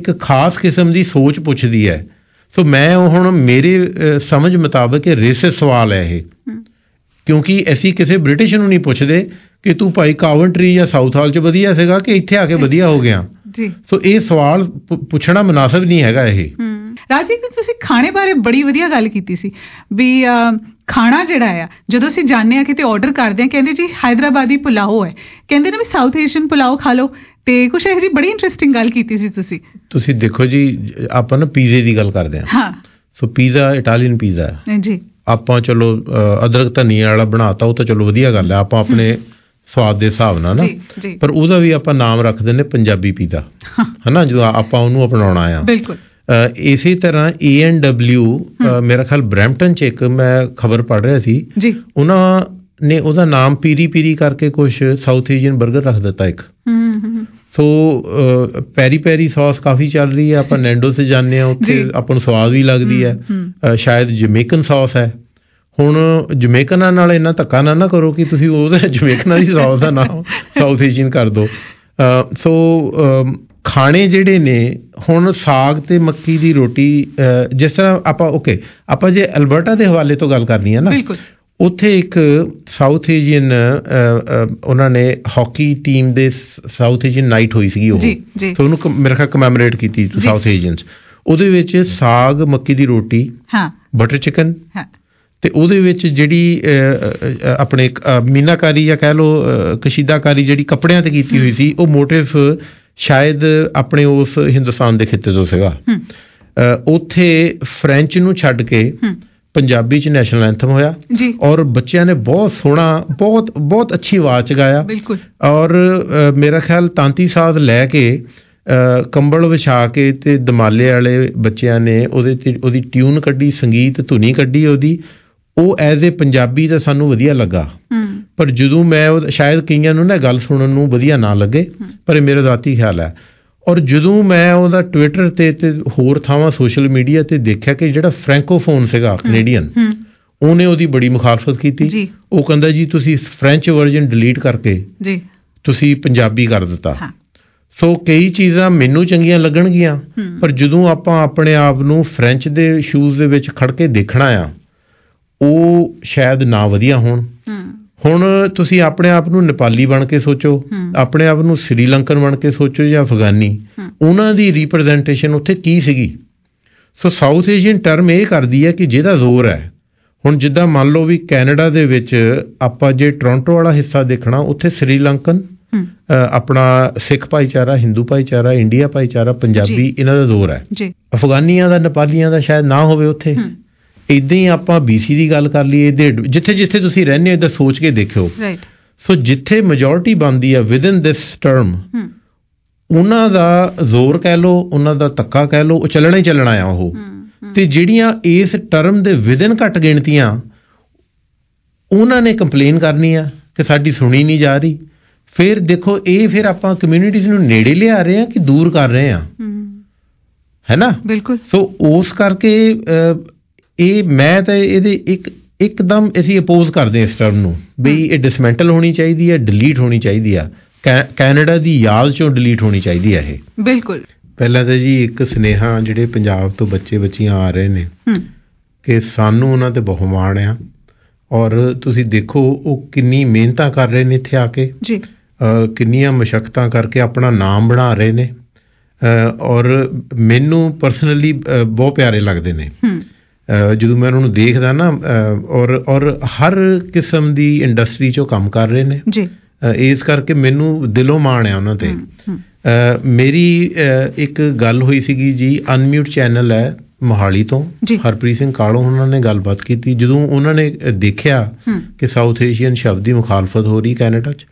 ਇੱਕ ਖਾਸ ਕਿਸਮ ਦੀ ਸੋਚ ਪੁੱਛਦੀ ਹੈ ਸੋ ਮੈਂ ਹੁਣ ਮੇਰੇ ਸਮਝ ਮੁਤਾਬਕ ਇਹ ਰੇਸ ਸਵਾਲ ਹੈ ਇਹ ਕਿਉਂਕਿ ਅਸੀਂ ਕਿਸੇ ਬ੍ਰਿਟਿਸ਼ ਨੂੰ ਨਹੀਂ ਪੁੱਛਦੇ ਕਿ ਤੂੰ ਭਾਈ ਕਾਵਨਟਰੀ ਜਾਂ ਸਾਊਥ ਹਾਲ 'ਚ ਵਧੀਆ ਸੀਗਾ ਕਿ ਇੱਥੇ ਆ ਕੇ ਵਧੀਆ ਹੋ ਗਿਆ ਜੀ ਸੋ ਇਹ ਸਵਾਲ ਪੁੱਛਣਾ ਮناسب ਨਹੀਂ ਹੈਗਾ ਇਹ ਰਾਜੀ ਜੀ ਤੁਸੀਂ ਖਾਣੇ ਬਾਰੇ ਬੜੀ ਵਧੀਆ ਗੱਲ ਕੀਤੀ ਸੀ ਵੀ ਖਾਣਾ ਜਿਹੜਾ ਆ ਜਦੋਂ ਅਸੀਂ ਜਾਣਦੇ ਆ ਕਿਤੇ ਆਰਡਰ ਕਰਦੇ ਆ ਕਹਿੰਦੇ ਜੀ ਹਾਈਦਰਾਬਾਦੀ ਪੁਲਾਓ ਹੈ ਕਹਿੰਦੇ ਨੇ ਵੀ ਸਾਊਥ ਏਸ਼ੀਅਨ ਪੁਲਾਓ ਖਾ ਲਓ ਤੇ ਕੁਛ ਇਹ ਜੀ ਬੜੀ ਇੰਟਰਸਟਿੰਗ ਗੱਲ ਕੀਤੀ ਸੀ ਤੁਸੀਂ ਤੁਸੀਂ ਦੇਖੋ ਜੀ ਆਪਾਂ ਨਾ ਪੀਜ਼ੇ ਦੀ ਗੱਲ ਕਰਦੇ ਆ ਹਾਂ ਸੋ ਪੀਜ਼ਾ ਇਟਾਲੀਅਨ ਪੀਜ਼ਾ ਹੈ ਜੀ ਆਪਾਂ ਚਲੋ ਅਦਰਕ ਧਨੀਆ ਵਾਲਾ ਬਣਾਤਾ ਉਹ ਤਾਂ ਚਲੋ ਵਧੀਆ ਗੱਲ ਹੈ ਆਪਾਂ ਆਪਣੇ ਸਵਾਦ ਦੇ ਹਿਸਾਬ ਨਾਲ ਨਾ ਪਰ ਉਹਦਾ ਵੀ ਆਪਾਂ ਨਾਮ ਰੱਖ ਦਿੰਨੇ ਪੰਜਾਬੀ ਪੀਜ਼ਾ ਹਨਾ ਜਦੋਂ ਆਪਾਂ ਉਹਨੂੰ ਅਪਣਾਉਣਾ ਆ ਬਿਲਕੁਲ ਇਸੇ ਤਰ੍ਹਾਂ ਏਐਨਡਬਲਯੂ ਮੇਰਾ ਖਿਆਲ ਬ੍ਰੈਂਪਟਨ ਚ ਇੱਕ ਮੈਂ ਖਬਰ ਪੜ ਰਿਹਾ ਸੀ ਜੀ ਉਹਨਾਂ ਨੇ ਉਹਦਾ ਨਾਮ ਪੀਰੀ ਪੀਰੀ ਕਰਕੇ ਕੁਝ ਸਾਊਥ ਏਸ਼ੀਅਨ 버ਗਰ ਰੱਖ ਦਿੱਤਾ ਇੱਕ ਹੂੰ ਹੂੰ ਸੋ ਪੈਰੀ ਪੈਰੀ ਸੌਸ ਕਾਫੀ ਚੱਲ ਰਹੀ ਹੈ ਆਪਾਂ ਨੈਂਡੋ ਸੇ ਜਾਣਦੇ ਆ ਉੱਥੇ ਆਪਾਂ ਨੂੰ ਸਵਾਦ ਵੀ ਲੱਗਦੀ ਹੈ ਸ਼ਾਇਦ ਜਮੇਕਨ ਸੌਸ ਹੈ ਹੁਣ ਜਮੇਕਨਾਂ ਨਾਲ ਇਹਨਾਂ ਧੱਕਾ ਨਾ ਨਾ ਕਰੋ ਕਿ ਤੁਸੀਂ ਉਹਦਾ ਜਮੇਕਨਾਂ ਦੀ ਸੌਸ ਦਾ ਨਾਮ ਸਾਊਥ ਏਸ਼ੀਅਨ ਕਰ ਦਿਓ ਸੋ ਖਾਣੇ ਜਿਹੜੇ ਨੇ ਹੁਣ ਸਾਗ ਤੇ ਮੱਕੀ ਦੀ ਰੋਟੀ ਜਿਸ ਤਰ੍ਹਾਂ ਆਪਾਂ ਓਕੇ ਆਪਾਂ ਜੇ ਅਲਬਰਟਾ ਦੇ ਹਵਾਲੇ ਤੋਂ ਗੱਲ ਕਰਨੀ ਹੈ ਨਾ ਬਿਲਕੁਲ ਉੱਥੇ ਇੱਕ ਸਾਊਥ ਏਸ਼ੀਅਨ ਉਹਨਾਂ ਨੇ ਹਾਕੀ ਟੀਮ ਦੇ ਸਾਊਥ ਏਸ਼ੀਅਨ ਨਾਈਟ ਹੋਈ ਸੀਗੀ ਉਹ ਜੀ ਜੀ ਸੋ ਉਹਨੂੰ ਮੇਰੇ ਖਿਆਲ ਕਮੈਮੋਰੇਟ ਕੀਤੀ ਸਾਊਥ ਏਸ਼ੀਅਨਸ ਉਹਦੇ ਵਿੱਚ ਸਾਗ ਮੱਕੀ ਦੀ ਰੋਟੀ ਹਾਂ ਬਟਰ ਚਿਕਨ ਹਾਂ ਤੇ ਉਹਦੇ ਵਿੱਚ ਜਿਹੜੀ ਆਪਣੇ ਮੀਨਾਕਾਰੀ ਜਾਂ ਕਹਿ ਲੋ ਕਸ਼ੀਦਾਕਾਰੀ ਜਿਹੜੀ ਕੱਪੜਿਆਂ ਤੇ ਕੀਤੀ ਹੋਈ ਸੀ ਉਹ ਮੋਟਿਵ ਸ਼ਾਇਦ ਆਪਣੇ ਉਸ ਹਿੰਦੁਸਤਾਨ ਦੇ ਖਿੱਤੇ ਤੋਂ ਸੀਗਾ ਉੱਥੇ ਫ੍ਰੈਂਚ ਨੂੰ ਛੱਡ ਕੇ ਪੰਜਾਬੀ ਚ ਨੈਸ਼ਨਲ ਐਂਥਮ ਹੋਇਆ ਔਰ ਬੱਚਿਆਂ ਨੇ ਬਹੁਤ ਸੋਹਣਾ ਬਹੁਤ ਬਹੁਤ ਅੱਛੀ ਆਵਾਜ਼ ਚ ਗਾਇਆ ਔਰ ਮੇਰਾ ਖਿਆਲ ਤਾਂਤੀ ਸਾਜ਼ ਲੈ ਕੇ ਕੰਬਲ ਵਿਛਾ ਕੇ ਤੇ ਦਮਾਲੇ ਵਾਲੇ ਬੱਚਿਆਂ ਨੇ ਉਹਦੇ ਤੇ ਉਹਦੀ ਟਿਊਨ ਕੱਢੀ ਸੰਗੀਤ ਧੁਨੀ ਕੱਢੀ ਉਹਦੀ ਉਹ ਐਜ਼ ਅ ਪੰਜਾਬੀ ਤਾਂ ਸਾਨੂੰ ਵਧੀਆ ਲੱਗਾ ਪਰ ਜਦੋਂ ਮੈਂ ਸ਼ਾਇਦ ਕਈਆਂ ਨੂੰ ਨਾ ਗੱਲ ਸੁਣਨ ਨੂੰ ਵਧੀਆ ਨਾ ਲੱਗੇ ਪਰ ਮੇਰਾ ذاتی ਖਿਆਲ ਹੈ ਔਰ ਜਦੋਂ ਮੈਂ ਉਹਦਾ ਟਵਿੱਟਰ ਤੇ ਤੇ ਹੋਰ ਥਾਵਾਂ ਸੋਸ਼ਲ ਮੀਡੀਆ ਤੇ ਦੇਖਿਆ ਕਿ ਜਿਹੜਾ ਫ੍ਰੈਂਕੋਫੋਨ ਸੀਗਾ ਕੈਨੇਡੀਅਨ ਉਹਨੇ ਉਹਦੀ ਬੜੀ ਮੁਖਾਲਫਤ ਕੀਤੀ ਉਹ ਕਹਿੰਦਾ ਜੀ ਤੁਸੀਂ ਫ੍ਰੈਂਚ ਵਰਜਨ ਡਿਲੀਟ ਕਰਕੇ ਜੀ ਤੁਸੀਂ ਪੰਜਾਬੀ ਕਰ ਦਿੱਤਾ ਸੋ ਕਈ ਚੀਜ਼ਾਂ ਮੈਨੂੰ ਚੰਗੀਆਂ ਲੱਗਣਗੀਆਂ ਪਰ ਜਦੋਂ ਆਪਾਂ ਆਪਣੇ ਆਪ ਨੂੰ ਫ੍ਰੈਂਚ ਦੇ ਸ਼ੂਜ਼ ਦੇ ਵਿੱਚ ਖੜ ਕੇ ਦੇਖਣਾ ਆ ਉਹ ਸ਼ਾਇਦ ਨਾ ਵਧੀਆ ਹੋਣ ਹੁਣ ਤੁਸੀਂ ਆਪਣੇ ਆਪ ਨੂੰ ਨੇਪਾਲੀ ਬਣ ਕੇ ਸੋਚੋ ਆਪਣੇ ਆਪ ਨੂੰ ਸ੍ਰੀਲੰਕਨ ਬਣ ਕੇ ਸੋਚੋ ਜਾਂ ਅਫਗਾਨੀ ਉਹਨਾਂ ਦੀ ਰਿਪਰੈਜ਼ੈਂਟੇਸ਼ਨ ਉੱਥੇ ਕੀ ਸੀਗੀ ਸੋ ਸਾਊਥ ਏਸ਼ੀਅਨ ਟਰਮ ਇਹ ਕਰਦੀ ਹੈ ਕਿ ਜਿਹਦਾ ਜ਼ੋਰ ਹੈ ਹੁਣ ਜਿੱਦਾਂ ਮੰਨ ਲਓ ਵੀ ਕੈਨੇਡਾ ਦੇ ਵਿੱਚ ਆਪਾਂ ਜੇ ਟੋਰਾਂਟੋ ਵਾਲਾ ਹਿੱਸਾ ਦੇਖਣਾ ਉੱਥੇ ਸ੍ਰੀਲੰਕਨ ਆਪਣਾ ਸਿੱਖ ਭਾਈਚਾਰਾ Hindu ਭਾਈਚਾਰਾ India ਭਾਈਚਾਰਾ ਪੰਜਾਬੀ ਇਹਨਾਂ ਦਾ ਜ਼ੋਰ ਹੈ ਅਫਗਾਨੀਆਂ ਦਾ ਨੇਪਾਲੀਆਂ ਦਾ ਸ਼ਾਇਦ ਨਾ ਹੋਵੇ ਉੱਥੇ ਇਦਾਂ ਹੀ ਆਪਾਂ BC ਦੀ ਗੱਲ ਕਰ ਲਈਏ ਇਹਦੇ ਜਿੱਥੇ ਜਿੱਥੇ ਤੁਸੀਂ ਰਹਿੰਦੇ ਹੋ ਤਾਂ ਸੋਚ ਕੇ ਦੇਖਿਓ ਰਾਈਟ ਸੋ ਜਿੱਥੇ ਮੈਜੋਰਟੀ ਬਣਦੀ ਆ ਵਿਦਨ ਦਿਸ ਟਰਮ ਉਹਨਾਂ ਦਾ ਜ਼ੋਰ ਕਹਿ ਲੋ ਉਹਨਾਂ ਦਾ ਤੱਕਾ ਕਹਿ ਲੋ ਉਹ ਚੱਲਣਾ ਹੀ ਚੱਲਣਾ ਆ ਉਹ ਤੇ ਜਿਹੜੀਆਂ ਇਸ ਟਰਮ ਦੇ ਵਿਦਨ ਘਟ ਗਿਣਤੀਆਂ ਉਹਨਾਂ ਨੇ ਕੰਪਲੇਨ ਕਰਨੀ ਆ ਕਿ ਸਾਡੀ ਸੁਣੀ ਨਹੀਂ ਜਾ ਰਹੀ ਫਿਰ ਦੇਖੋ ਇਹ ਫਿਰ ਆਪਾਂ ਕਮਿਊਨਿਟੀਜ਼ ਨੂੰ ਨੇੜੇ ਲਿਆ ਰਹੇ ਆ ਕਿ ਦੂਰ ਕਰ ਰਹੇ ਆ ਹੈਨਾ ਬਿਲਕੁਲ ਸੋ ਉਸ ਕਰਕੇ ਇਹ ਮੈਂ ਤਾਂ ਇਹਦੇ ਇੱਕ ਇੱਕਦਮ ਅਸੀਂ ਅਪੋਜ਼ ਕਰਦੇ ਹਾਂ ਇਸ ਟਰਮ ਨੂੰ ਵੀ ਇਹ ਡਿਸਮੈਂਟਲ ਹੋਣੀ ਚਾਹੀਦੀ ਹੈ ਡਿਲੀਟ ਹੋਣੀ ਚਾਹੀਦੀ ਆ ਕੈਨੇਡਾ ਦੀ ਯਾਦ ਚੋਂ ਡਿਲੀਟ ਹੋਣੀ ਚਾਹੀਦੀ ਹੈ ਇਹ ਬਿਲਕੁਲ ਪਹਿਲਾਂ ਤਾਂ ਜੀ ਇੱਕ ਸਨੇਹਾ ਜਿਹੜੇ ਪੰਜਾਬ ਤੋਂ ਬੱਚੇ ਬੱਚੀਆਂ ਆ ਰਹੇ ਨੇ ਕਿ ਸਾਨੂੰ ਉਹਨਾਂ ਤੇ ਬਹੁਤ ਮਾਣ ਆ ਔਰ ਤੁਸੀਂ ਦੇਖੋ ਉਹ ਕਿੰਨੀ ਮਿਹਨਤਾਂ ਕਰ ਰਹੇ ਨੇ ਇੱਥੇ ਆ ਕੇ ਜੀ ਕਿੰਨੀਆਂ ਮਸ਼ਕਤਾਂ ਕਰਕੇ ਆਪਣਾ ਨਾਮ ਬਣਾ ਰਹੇ ਨੇ ਔਰ ਮੈਨੂੰ ਪਰਸਨਲੀ ਬਹੁਤ ਪਿਆਰੇ ਲੱਗਦੇ ਨੇ ਜਦੋਂ ਮੈਂ ਉਹਨਾਂ ਨੂੰ ਦੇਖਦਾ ਨਾ ਔਰ ਔਰ ਹਰ ਕਿਸਮ ਦੀ ਇੰਡਸਟਰੀ 'ਚੋਂ ਕੰਮ ਕਰ ਰਹੇ ਨੇ ਜੀ ਇਸ ਕਰਕੇ ਮੈਨੂੰ ਦਿਲੋਂ ਮਾਣ ਹੈ ਉਹਨਾਂ ਤੇ ਮੇਰੀ ਇੱਕ ਗੱਲ ਹੋਈ ਸੀਗੀ ਜੀ ਅਨਮਿਊਟ ਚੈਨਲ ਹੈ ਮਹਾਲੀ ਤੋਂ ਹਰਪ੍ਰੀਤ ਸਿੰਘ ਕਾਲੋਂ ਉਹਨਾਂ ਨੇ ਗੱਲਬਾਤ ਕੀਤੀ ਜਦੋਂ ਉਹਨਾਂ ਨੇ ਦੇਖਿਆ ਕਿ ਸਾਊਥ ਏਸ਼ੀਅਨ ਸ਼ਬਦ ਦੀ ਮੁਖਾਲਫਤ ਹੋ ਰਹੀ ਕੈਨੇਡਾ 'ਚ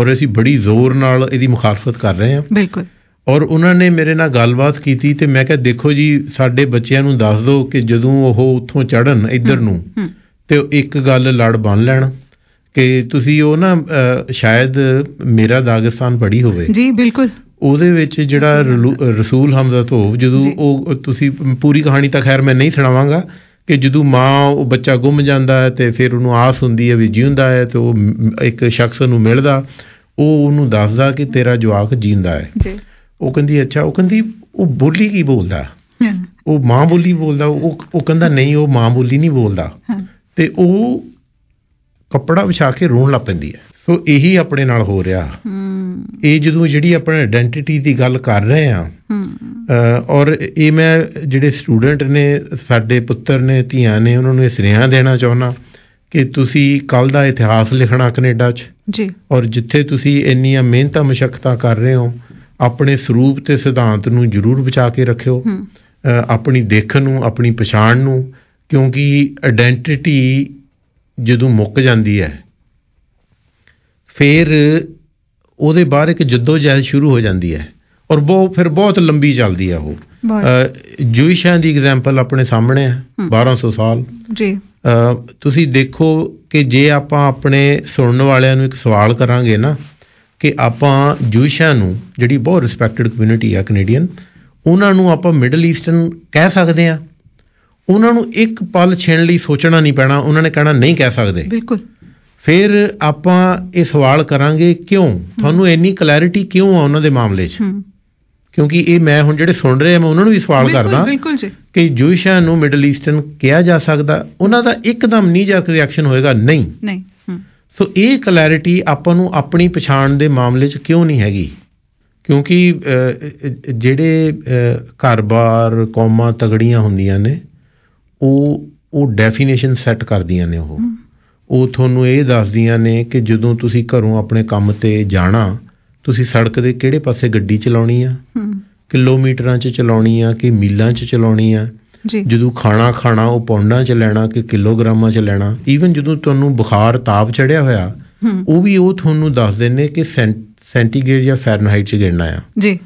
ਔਰ ਅਸੀਂ ਬੜੀ ਜ਼ੋਰ ਨਾਲ ਇਹਦੀ ਮੁਖਾਲਫਤ ਕਰ ਰਹੇ ਹਾਂ ਬਿਲਕੁਲ ਔਰ ਉਹਨਾਂ ਨੇ ਮੇਰੇ ਨਾਲ ਗੱਲਬਾਤ ਕੀਤੀ ਤੇ ਮੈਂ ਕਿਹਾ ਦੇਖੋ ਜੀ ਸਾਡੇ ਬੱਚਿਆਂ ਨੂੰ ਦੱਸ ਦਿਓ ਕਿ ਜਦੋਂ ਉਹ ਉੱਥੋਂ ਚੜਨ ਇੱਧਰ ਨੂੰ ਤੇ ਇੱਕ ਗੱਲ ਲੜ ਬਣ ਲੈਣ ਕਿ ਤੁਸੀਂ ਉਹ ਨਾ ਸ਼ਾਇਦ ਮੇਰਾ ਦਾਗਿਸਤਾਨ ਪੜੀ ਹੋਵੇ ਜੀ ਬਿਲਕੁਲ ਉਹਦੇ ਵਿੱਚ ਜਿਹੜਾ ਰਸੂਲ ਹਮਜ਼ਾ ਤੋਂ ਜਦੋਂ ਉਹ ਤੁਸੀਂ ਪੂਰੀ ਕਹਾਣੀ ਤਾਂ ਖੈਰ ਮੈਂ ਨਹੀਂ ਸੁਣਾਵਾਂਗਾ ਕਿ ਜਦੋਂ ਮਾਂ ਉਹ ਬੱਚਾ ਗੁੰਮ ਜਾਂਦਾ ਹੈ ਤੇ ਫਿਰ ਉਹਨੂੰ ਆਸ ਹੁੰਦੀ ਹੈ ਵੀ ਜਿਉਂਦਾ ਹੈ ਤੇ ਉਹ ਇੱਕ ਸ਼ਖਸ ਨੂੰ ਮਿਲਦਾ ਉਹ ਉਹਨੂੰ ਦੱਸਦਾ ਕਿ ਤੇਰਾ ਜਵਾਕ ਜਿੰਦਾ ਹੈ ਜੀ ਉਹ ਕਹਿੰਦੀ ਅੱਛਾ ਉਹ ਕਹਿੰਦੀ ਉਹ ਬੋਲੀ ਕੀ ਬੋਲਦਾ ਉਹ ਮਾਂ ਬੋਲੀ ਬੋਲਦਾ ਉਹ ਉਹ ਕਹਿੰਦਾ ਨਹੀਂ ਉਹ ਮਾਂ ਬੋਲੀ ਨਹੀਂ ਬੋਲਦਾ ਤੇ ਉਹ ਕਪੜਾ ਵਿਛਾ ਕੇ ਰੋਣ ਲੱਗ ਪੈਂਦੀ ਹੈ ਸੋ ਇਹੀ ਆਪਣੇ ਨਾਲ ਹੋ ਰਿਹਾ ਇਹ ਜਦੋਂ ਜਿਹੜੀ ਆਪਣੀ ਆਇਡੈਂਟੀਟੀ ਦੀ ਗੱਲ ਕਰ ਰਹੇ ਆ ਔਰ ਇਹ ਮੈਂ ਜਿਹੜੇ ਸਟੂਡੈਂਟ ਨੇ ਸਾਡੇ ਪੁੱਤਰ ਨੇ ਧੀਆਂ ਨੇ ਉਹਨਾਂ ਨੂੰ ਇਹ ਸੁਨੇਹਾ ਦੇਣਾ ਚਾਹੁੰਦਾ ਕਿ ਤੁਸੀਂ ਕੱਲ ਦਾ ਇਤਿਹਾਸ ਲਿਖਣਾ ਕੈਨੇਡਾ 'ਚ ਜੀ ਔਰ ਜਿੱਥੇ ਤੁਸੀਂ ਇੰਨੀਆਂ ਮਿਹਨਤਾਂ ਮਸ਼ਕਤਾਂ ਕਰ ਰਹੇ ਹੋ ਆਪਣੇ ਸਰੂਪ ਤੇ ਸਿਧਾਂਤ ਨੂੰ ਜ਼ਰੂਰ ਬਚਾ ਕੇ ਰੱਖਿਓ ਆਪਣੀ ਦੇਖਣ ਨੂੰ ਆਪਣੀ ਪਛਾਣ ਨੂੰ ਕਿਉਂਕਿ ਆਇਡੈਂਟੀਟੀ ਜਦੋਂ ਮੁੱਕ ਜਾਂਦੀ ਹੈ ਫਿਰ ਉਹਦੇ ਬਾਅਦ ਇੱਕ ਜਦੋਜਹਿਦ ਸ਼ੁਰੂ ਹੋ ਜਾਂਦੀ ਹੈ ਔਰ ਉਹ ਫਿਰ ਬਹੁਤ ਲੰਬੀ ਚੱਲਦੀ ਹੈ ਉਹ ਜੂਇਸ਼ਾਂ ਦੀ ਐਗਜ਼ਾਮਪਲ ਆਪਣੇ ਸਾਹਮਣੇ ਹੈ 1200 ਸਾਲ ਜੀ ਤੁਸੀਂ ਦੇਖੋ ਕਿ ਜੇ ਆਪਾਂ ਆਪਣੇ ਸੁਣਨ ਵਾਲਿਆਂ ਨੂੰ ਇੱਕ ਸਵਾਲ ਕਰਾਂਗੇ ਨਾ ਕਿ ਆਪਾਂ ਜੂਸ਼ਾ ਨੂੰ ਜਿਹੜੀ ਬਹੁਤ ਰਿਸਪੈਕਟਡ ਕਮਿਊਨਿਟੀ ਆ ਕੈਨੇਡੀਅਨ ਉਹਨਾਂ ਨੂੰ ਆਪਾਂ ਮਿਡਲ ਈਸਟਰਨ ਕਹਿ ਸਕਦੇ ਆ ਉਹਨਾਂ ਨੂੰ ਇੱਕ ਪਲ ਛੇਣ ਲਈ ਸੋਚਣਾ ਨਹੀਂ ਪੈਣਾ ਉਹਨਾਂ ਨੇ ਕਹਿਣਾ ਨਹੀਂ ਕਹਿ ਸਕਦੇ ਬਿਲਕੁਲ ਫਿਰ ਆਪਾਂ ਇਹ ਸਵਾਲ ਕਰਾਂਗੇ ਕਿਉਂ ਤੁਹਾਨੂੰ ਇੰਨੀ ਕਲੈਰਿਟੀ ਕਿਉਂ ਆ ਉਹਨਾਂ ਦੇ ਮਾਮਲੇ 'ਚ ਕਿਉਂਕਿ ਇਹ ਮੈਂ ਹੁਣ ਜਿਹੜੇ ਸੁਣ ਰਹੇ ਆ ਮੈਂ ਉਹਨਾਂ ਨੂੰ ਵੀ ਸਵਾਲ ਕਰਦਾ ਕਿ ਜੂਸ਼ਾ ਨੂੰ ਮਿਡਲ ਈਸਟਰਨ ਕਿਹਾ ਜਾ ਸਕਦਾ ਉਹਨਾਂ ਦਾ ਇੱਕਦਮ ਨੀਜਾ ਰਿਐਕਸ਼ਨ ਹੋਏਗਾ ਨਹੀਂ ਨਹੀਂ ਸੋ ਇਹ ਕਲੈਰਿਟੀ ਆਪਾਂ ਨੂੰ ਆਪਣੀ ਪਛਾਣ ਦੇ ਮਾਮਲੇ 'ਚ ਕਿਉਂ ਨਹੀਂ ਹੈਗੀ ਕਿਉਂਕਿ ਜਿਹੜੇ ਘਰ-ਬਾਰ ਕੌਮਾਂ ਤਗੜੀਆਂ ਹੁੰਦੀਆਂ ਨੇ ਉਹ ਉਹ ਡੈਫੀਨੇਸ਼ਨ ਸੈੱਟ ਕਰਦੀਆਂ ਨੇ ਉਹ ਉਹ ਤੁਹਾਨੂੰ ਇਹ ਦੱਸਦੀਆਂ ਨੇ ਕਿ ਜਦੋਂ ਤੁਸੀਂ ਘਰੋਂ ਆਪਣੇ ਕੰਮ ਤੇ ਜਾਣਾ ਤੁਸੀਂ ਸੜਕ ਦੇ ਕਿਹੜੇ ਪਾਸੇ ਗੱਡੀ ਚਲਾਉਣੀ ਆ ਕਿਲੋਮੀਟਰਾਂ 'ਚ ਚਲਾਉਣੀ ਆ ਕਿ ਮੀਲਾਂ 'ਚ ਚਲਾਉਣੀ ਆ ਜੀ ਜਦੋਂ ਖਾਣਾ ਖਾਣਾ ਉਹ ਪੌਂਡਾਂ 'ਚ ਲੈਣਾ ਕਿ ਕਿਲੋਗ੍ਰਾਮਾਂ 'ਚ ਲੈਣਾ ਈਵਨ ਜਦੋਂ ਤੁਹਾਨੂੰ ਬੁਖਾਰ ਤਾਪ ਚੜਿਆ ਹੋਇਆ ਉਹ ਵੀ ਉਹ ਤੁਹਾਨੂੰ ਦੱਸ ਦਿੰਨੇ ਕਿ ਸੈਂਟੀਗ੍ਰੇਡ ਜਾਂ ਫੈਰਨਹਾਈਟ 'ਚ ਗਿਣਨਾ ਆ ਜੀ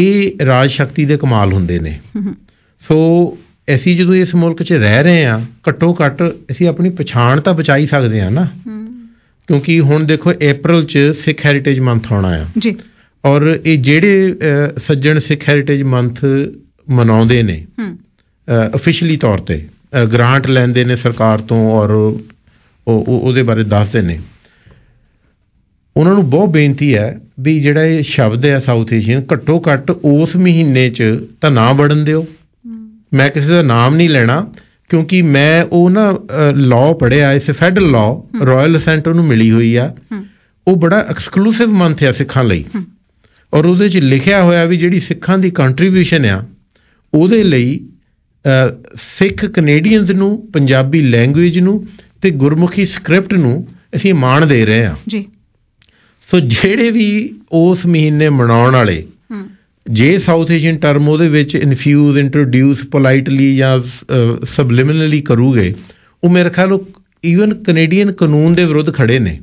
ਇਹ ਰਾਜ ਸ਼ਕਤੀ ਦੇ ਕਮਾਲ ਹੁੰਦੇ ਨੇ ਸੋ ਅਸੀਂ ਜਦੋਂ ਇਸ ਮੁਲਕ 'ਚ ਰਹਿ ਰਹੇ ਆ ਘੱਟੋ ਘੱਟ ਅਸੀਂ ਆਪਣੀ ਪਛਾਣ ਤਾਂ ਬਚਾਈ ਸਕਦੇ ਆ ਨਾ ਕਿਉਂਕਿ ਹੁਣ ਦੇਖੋ April 'ਚ ਸਿੱਖ ਹੈਰੀਟੇਜ ਮੰਥ ਆਉਣਾ ਆ ਜੀ ਔਰ ਇਹ ਜਿਹੜੇ ਸੱਜਣ ਸਿੱਖ ਹੈਰੀਟੇਜ ਮੰਥ ਮਨਾਉਂਦੇ ਨੇ ਹੂੰ ਅਫੀਸ਼ੀਅਲੀ ਤੌਰ ਤੇ ਗ੍ਰਾਂਟ ਲੈਂਦੇ ਨੇ ਸਰਕਾਰ ਤੋਂ ਔਰ ਉਹਦੇ ਬਾਰੇ ਦੱਸਦੇ ਨੇ ਉਹਨਾਂ ਨੂੰ ਬਹੁਤ ਬੇਨਤੀ ਹੈ ਵੀ ਜਿਹੜਾ ਇਹ ਸ਼ਬਦ ਹੈ ਸਾਊਥ ਏਸ਼ੀਅਨ ਘੱਟੋ ਘੱਟ ਉਸ ਮਹੀਨੇ 'ਚ ਤਾਂ ਨਾ ਵੜਨ ਦਿਓ ਮੈਂ ਕਿਸੇ ਦਾ ਨਾਮ ਨਹੀਂ ਲੈਣਾ ਕਿਉਂਕਿ ਮੈਂ ਉਹ ਨਾ ਲਾਅ ਪੜਿਆ ਇਸ ਫੈਡਰਲ ਲਾਅ ਰਾਇਲ ਅਸੈਂਟ ਨੂੰ ਮਿਲੀ ਹੋਈ ਆ ਉਹ ਬੜਾ ਐਕਸਕਲੂਸਿਵ ਮੰਥ ਹੈ ਸਿੱਖਾਂ ਲਈ ਔਰ ਉਹਦੇ 'ਚ ਲਿਖਿਆ ਹੋਇਆ ਵੀ ਜਿਹੜੀ ਸਿੱਖਾਂ ਦੀ ਕੰਟਰੀਬਿਊਸ਼ਨ ਆ ਉਹਦੇ ਲਈ ਸਿੱਖ ਕੈਨੇਡੀਅਨਸ ਨੂੰ ਪੰਜਾਬੀ ਲੈਂਗੁਏਜ ਨੂੰ ਤੇ ਗੁਰਮੁਖੀ ਸਕ੍ਰਿਪਟ ਨੂੰ ਅਸੀਂ ਮਾਣ ਦੇ ਰਹੇ ਹਾਂ ਜੀ ਸੋ ਜਿਹੜੇ ਵੀ ਉਸ ਮਹੀਨੇ ਮਨਾਉਣ ਵਾਲੇ ਜੇ ਸਾਊਥ ਏਸ਼ੀਅਨ ਟਰਮ ਉਹਦੇ ਵਿੱਚ ਇਨਫਿਊਜ਼ ਇੰਟਰੋਡਿਊਸ ਪੋਲਾਈਟਲੀ ਜਾਂ ਸਬਲਿਮਿਨਲੀ ਕਰੂਗੇ ਉਹ ਮੇਰੇ ਖਿਆਲ ਨੂੰ ਈਵਨ ਕੈਨੇਡੀਅਨ ਕਾਨੂੰਨ ਦੇ ਵਿਰੁੱਧ ਖੜੇ ਨੇ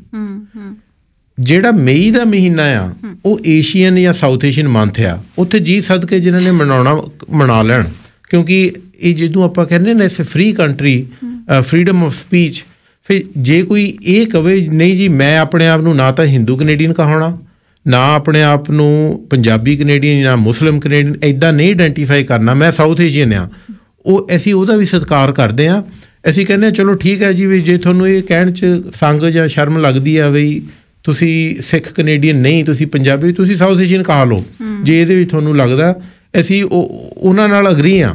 ਜਿਹੜਾ ਮਈ ਦਾ ਮਹੀਨਾ ਆ ਉਹ ਏਸ਼ੀਅਨ ਜਾਂ ਸਾਊਥ ਏਸ਼ੀਅਨ ਮੰਥ ਆ ਉੱਥੇ ਜੀ ਸਦਕੇ ਜਿਨ੍ਹਾਂ ਨੇ ਮਨਾਉਣਾ ਮਨਾ ਲੈਣ ਕਿਉਂਕਿ ਇਹ ਜਿਹਨੂੰ ਆਪਾਂ ਕਹਿੰਦੇ ਨੇ ਇਸ free country freedom of speech ਫਿਰ ਜੇ ਕੋਈ ਇਹ ਕਵੇ ਨਹੀਂ ਜੀ ਮੈਂ ਆਪਣੇ ਆਪ ਨੂੰ ਨਾ ਤਾਂ ਹਿੰਦੂ ਕੈਨੇਡੀਅਨ ਕਹਾਉਣਾ ਨਾ ਆਪਣੇ ਆਪ ਨੂੰ ਪੰਜਾਬੀ ਕੈਨੇਡੀਅਨ ਜਾਂ ਮੁਸਲਮ ਕੈਨੇਡੀਅਨ ਐਦਾਂ ਨਹੀਂ ਆਇਡੈਂਟੀਫਾਈ ਕਰਨਾ ਮੈਂ ਸਾਊਥ ਏਸ਼ੀਅਨ ਆ ਉਹ ਅਸੀਂ ਉਹਦਾ ਵੀ ਸਤਿਕਾਰ ਕਰਦੇ ਆ ਅਸੀਂ ਕਹਿੰਦੇ ਚਲੋ ਠੀਕ ਹੈ ਜੀ ਵੀ ਜੇ ਤੁਹਾਨੂੰ ਇਹ ਕਹਿਣ ਚ ਸੰਗ ਜਾਂ ਸ਼ਰਮ ਲੱਗਦੀ ਆ ਬਈ ਤੁਸੀਂ ਸਿੱਖ ਕੈਨੇਡੀਅਨ ਨਹੀਂ ਤੁਸੀਂ ਪੰਜਾਬੀ ਤੁਸੀਂ ਸਾਊਥ ਏਸ਼ੀਅਨ ਕਹਾ ਲਓ ਜੇ ਇਹਦੇ ਵਿੱਚ ਤੁਹਾਨੂੰ ਲੱਗਦਾ ਅਸੀਂ ਉਹਨਾਂ ਨਾਲ ਅਗਰੀ ਆ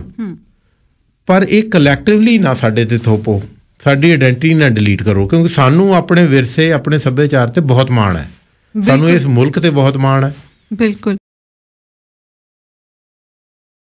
ਪਰ ਇਹ ਕਲੈਕਟਿਵਲੀ ਨਾ ਸਾਡੇ ਤੇ ਥੋਪੋ ਸਾਡੀ ਆਇਡੈਂਟੀ ਨਾ ਡਿਲੀਟ ਕਰੋ ਕਿਉਂਕਿ ਸਾਨੂੰ ਆਪਣੇ ਵਿਰਸੇ ਆਪਣੇ ਸੱਭਿਆਚਾਰ ਤੇ ਬਹੁਤ ਮਾਣ ਹੈ ਸਾਨੂੰ ਇਸ ਮੁਲਕ ਤੇ ਬਹੁਤ ਮਾਣ ਹੈ ਬਿਲਕੁਲ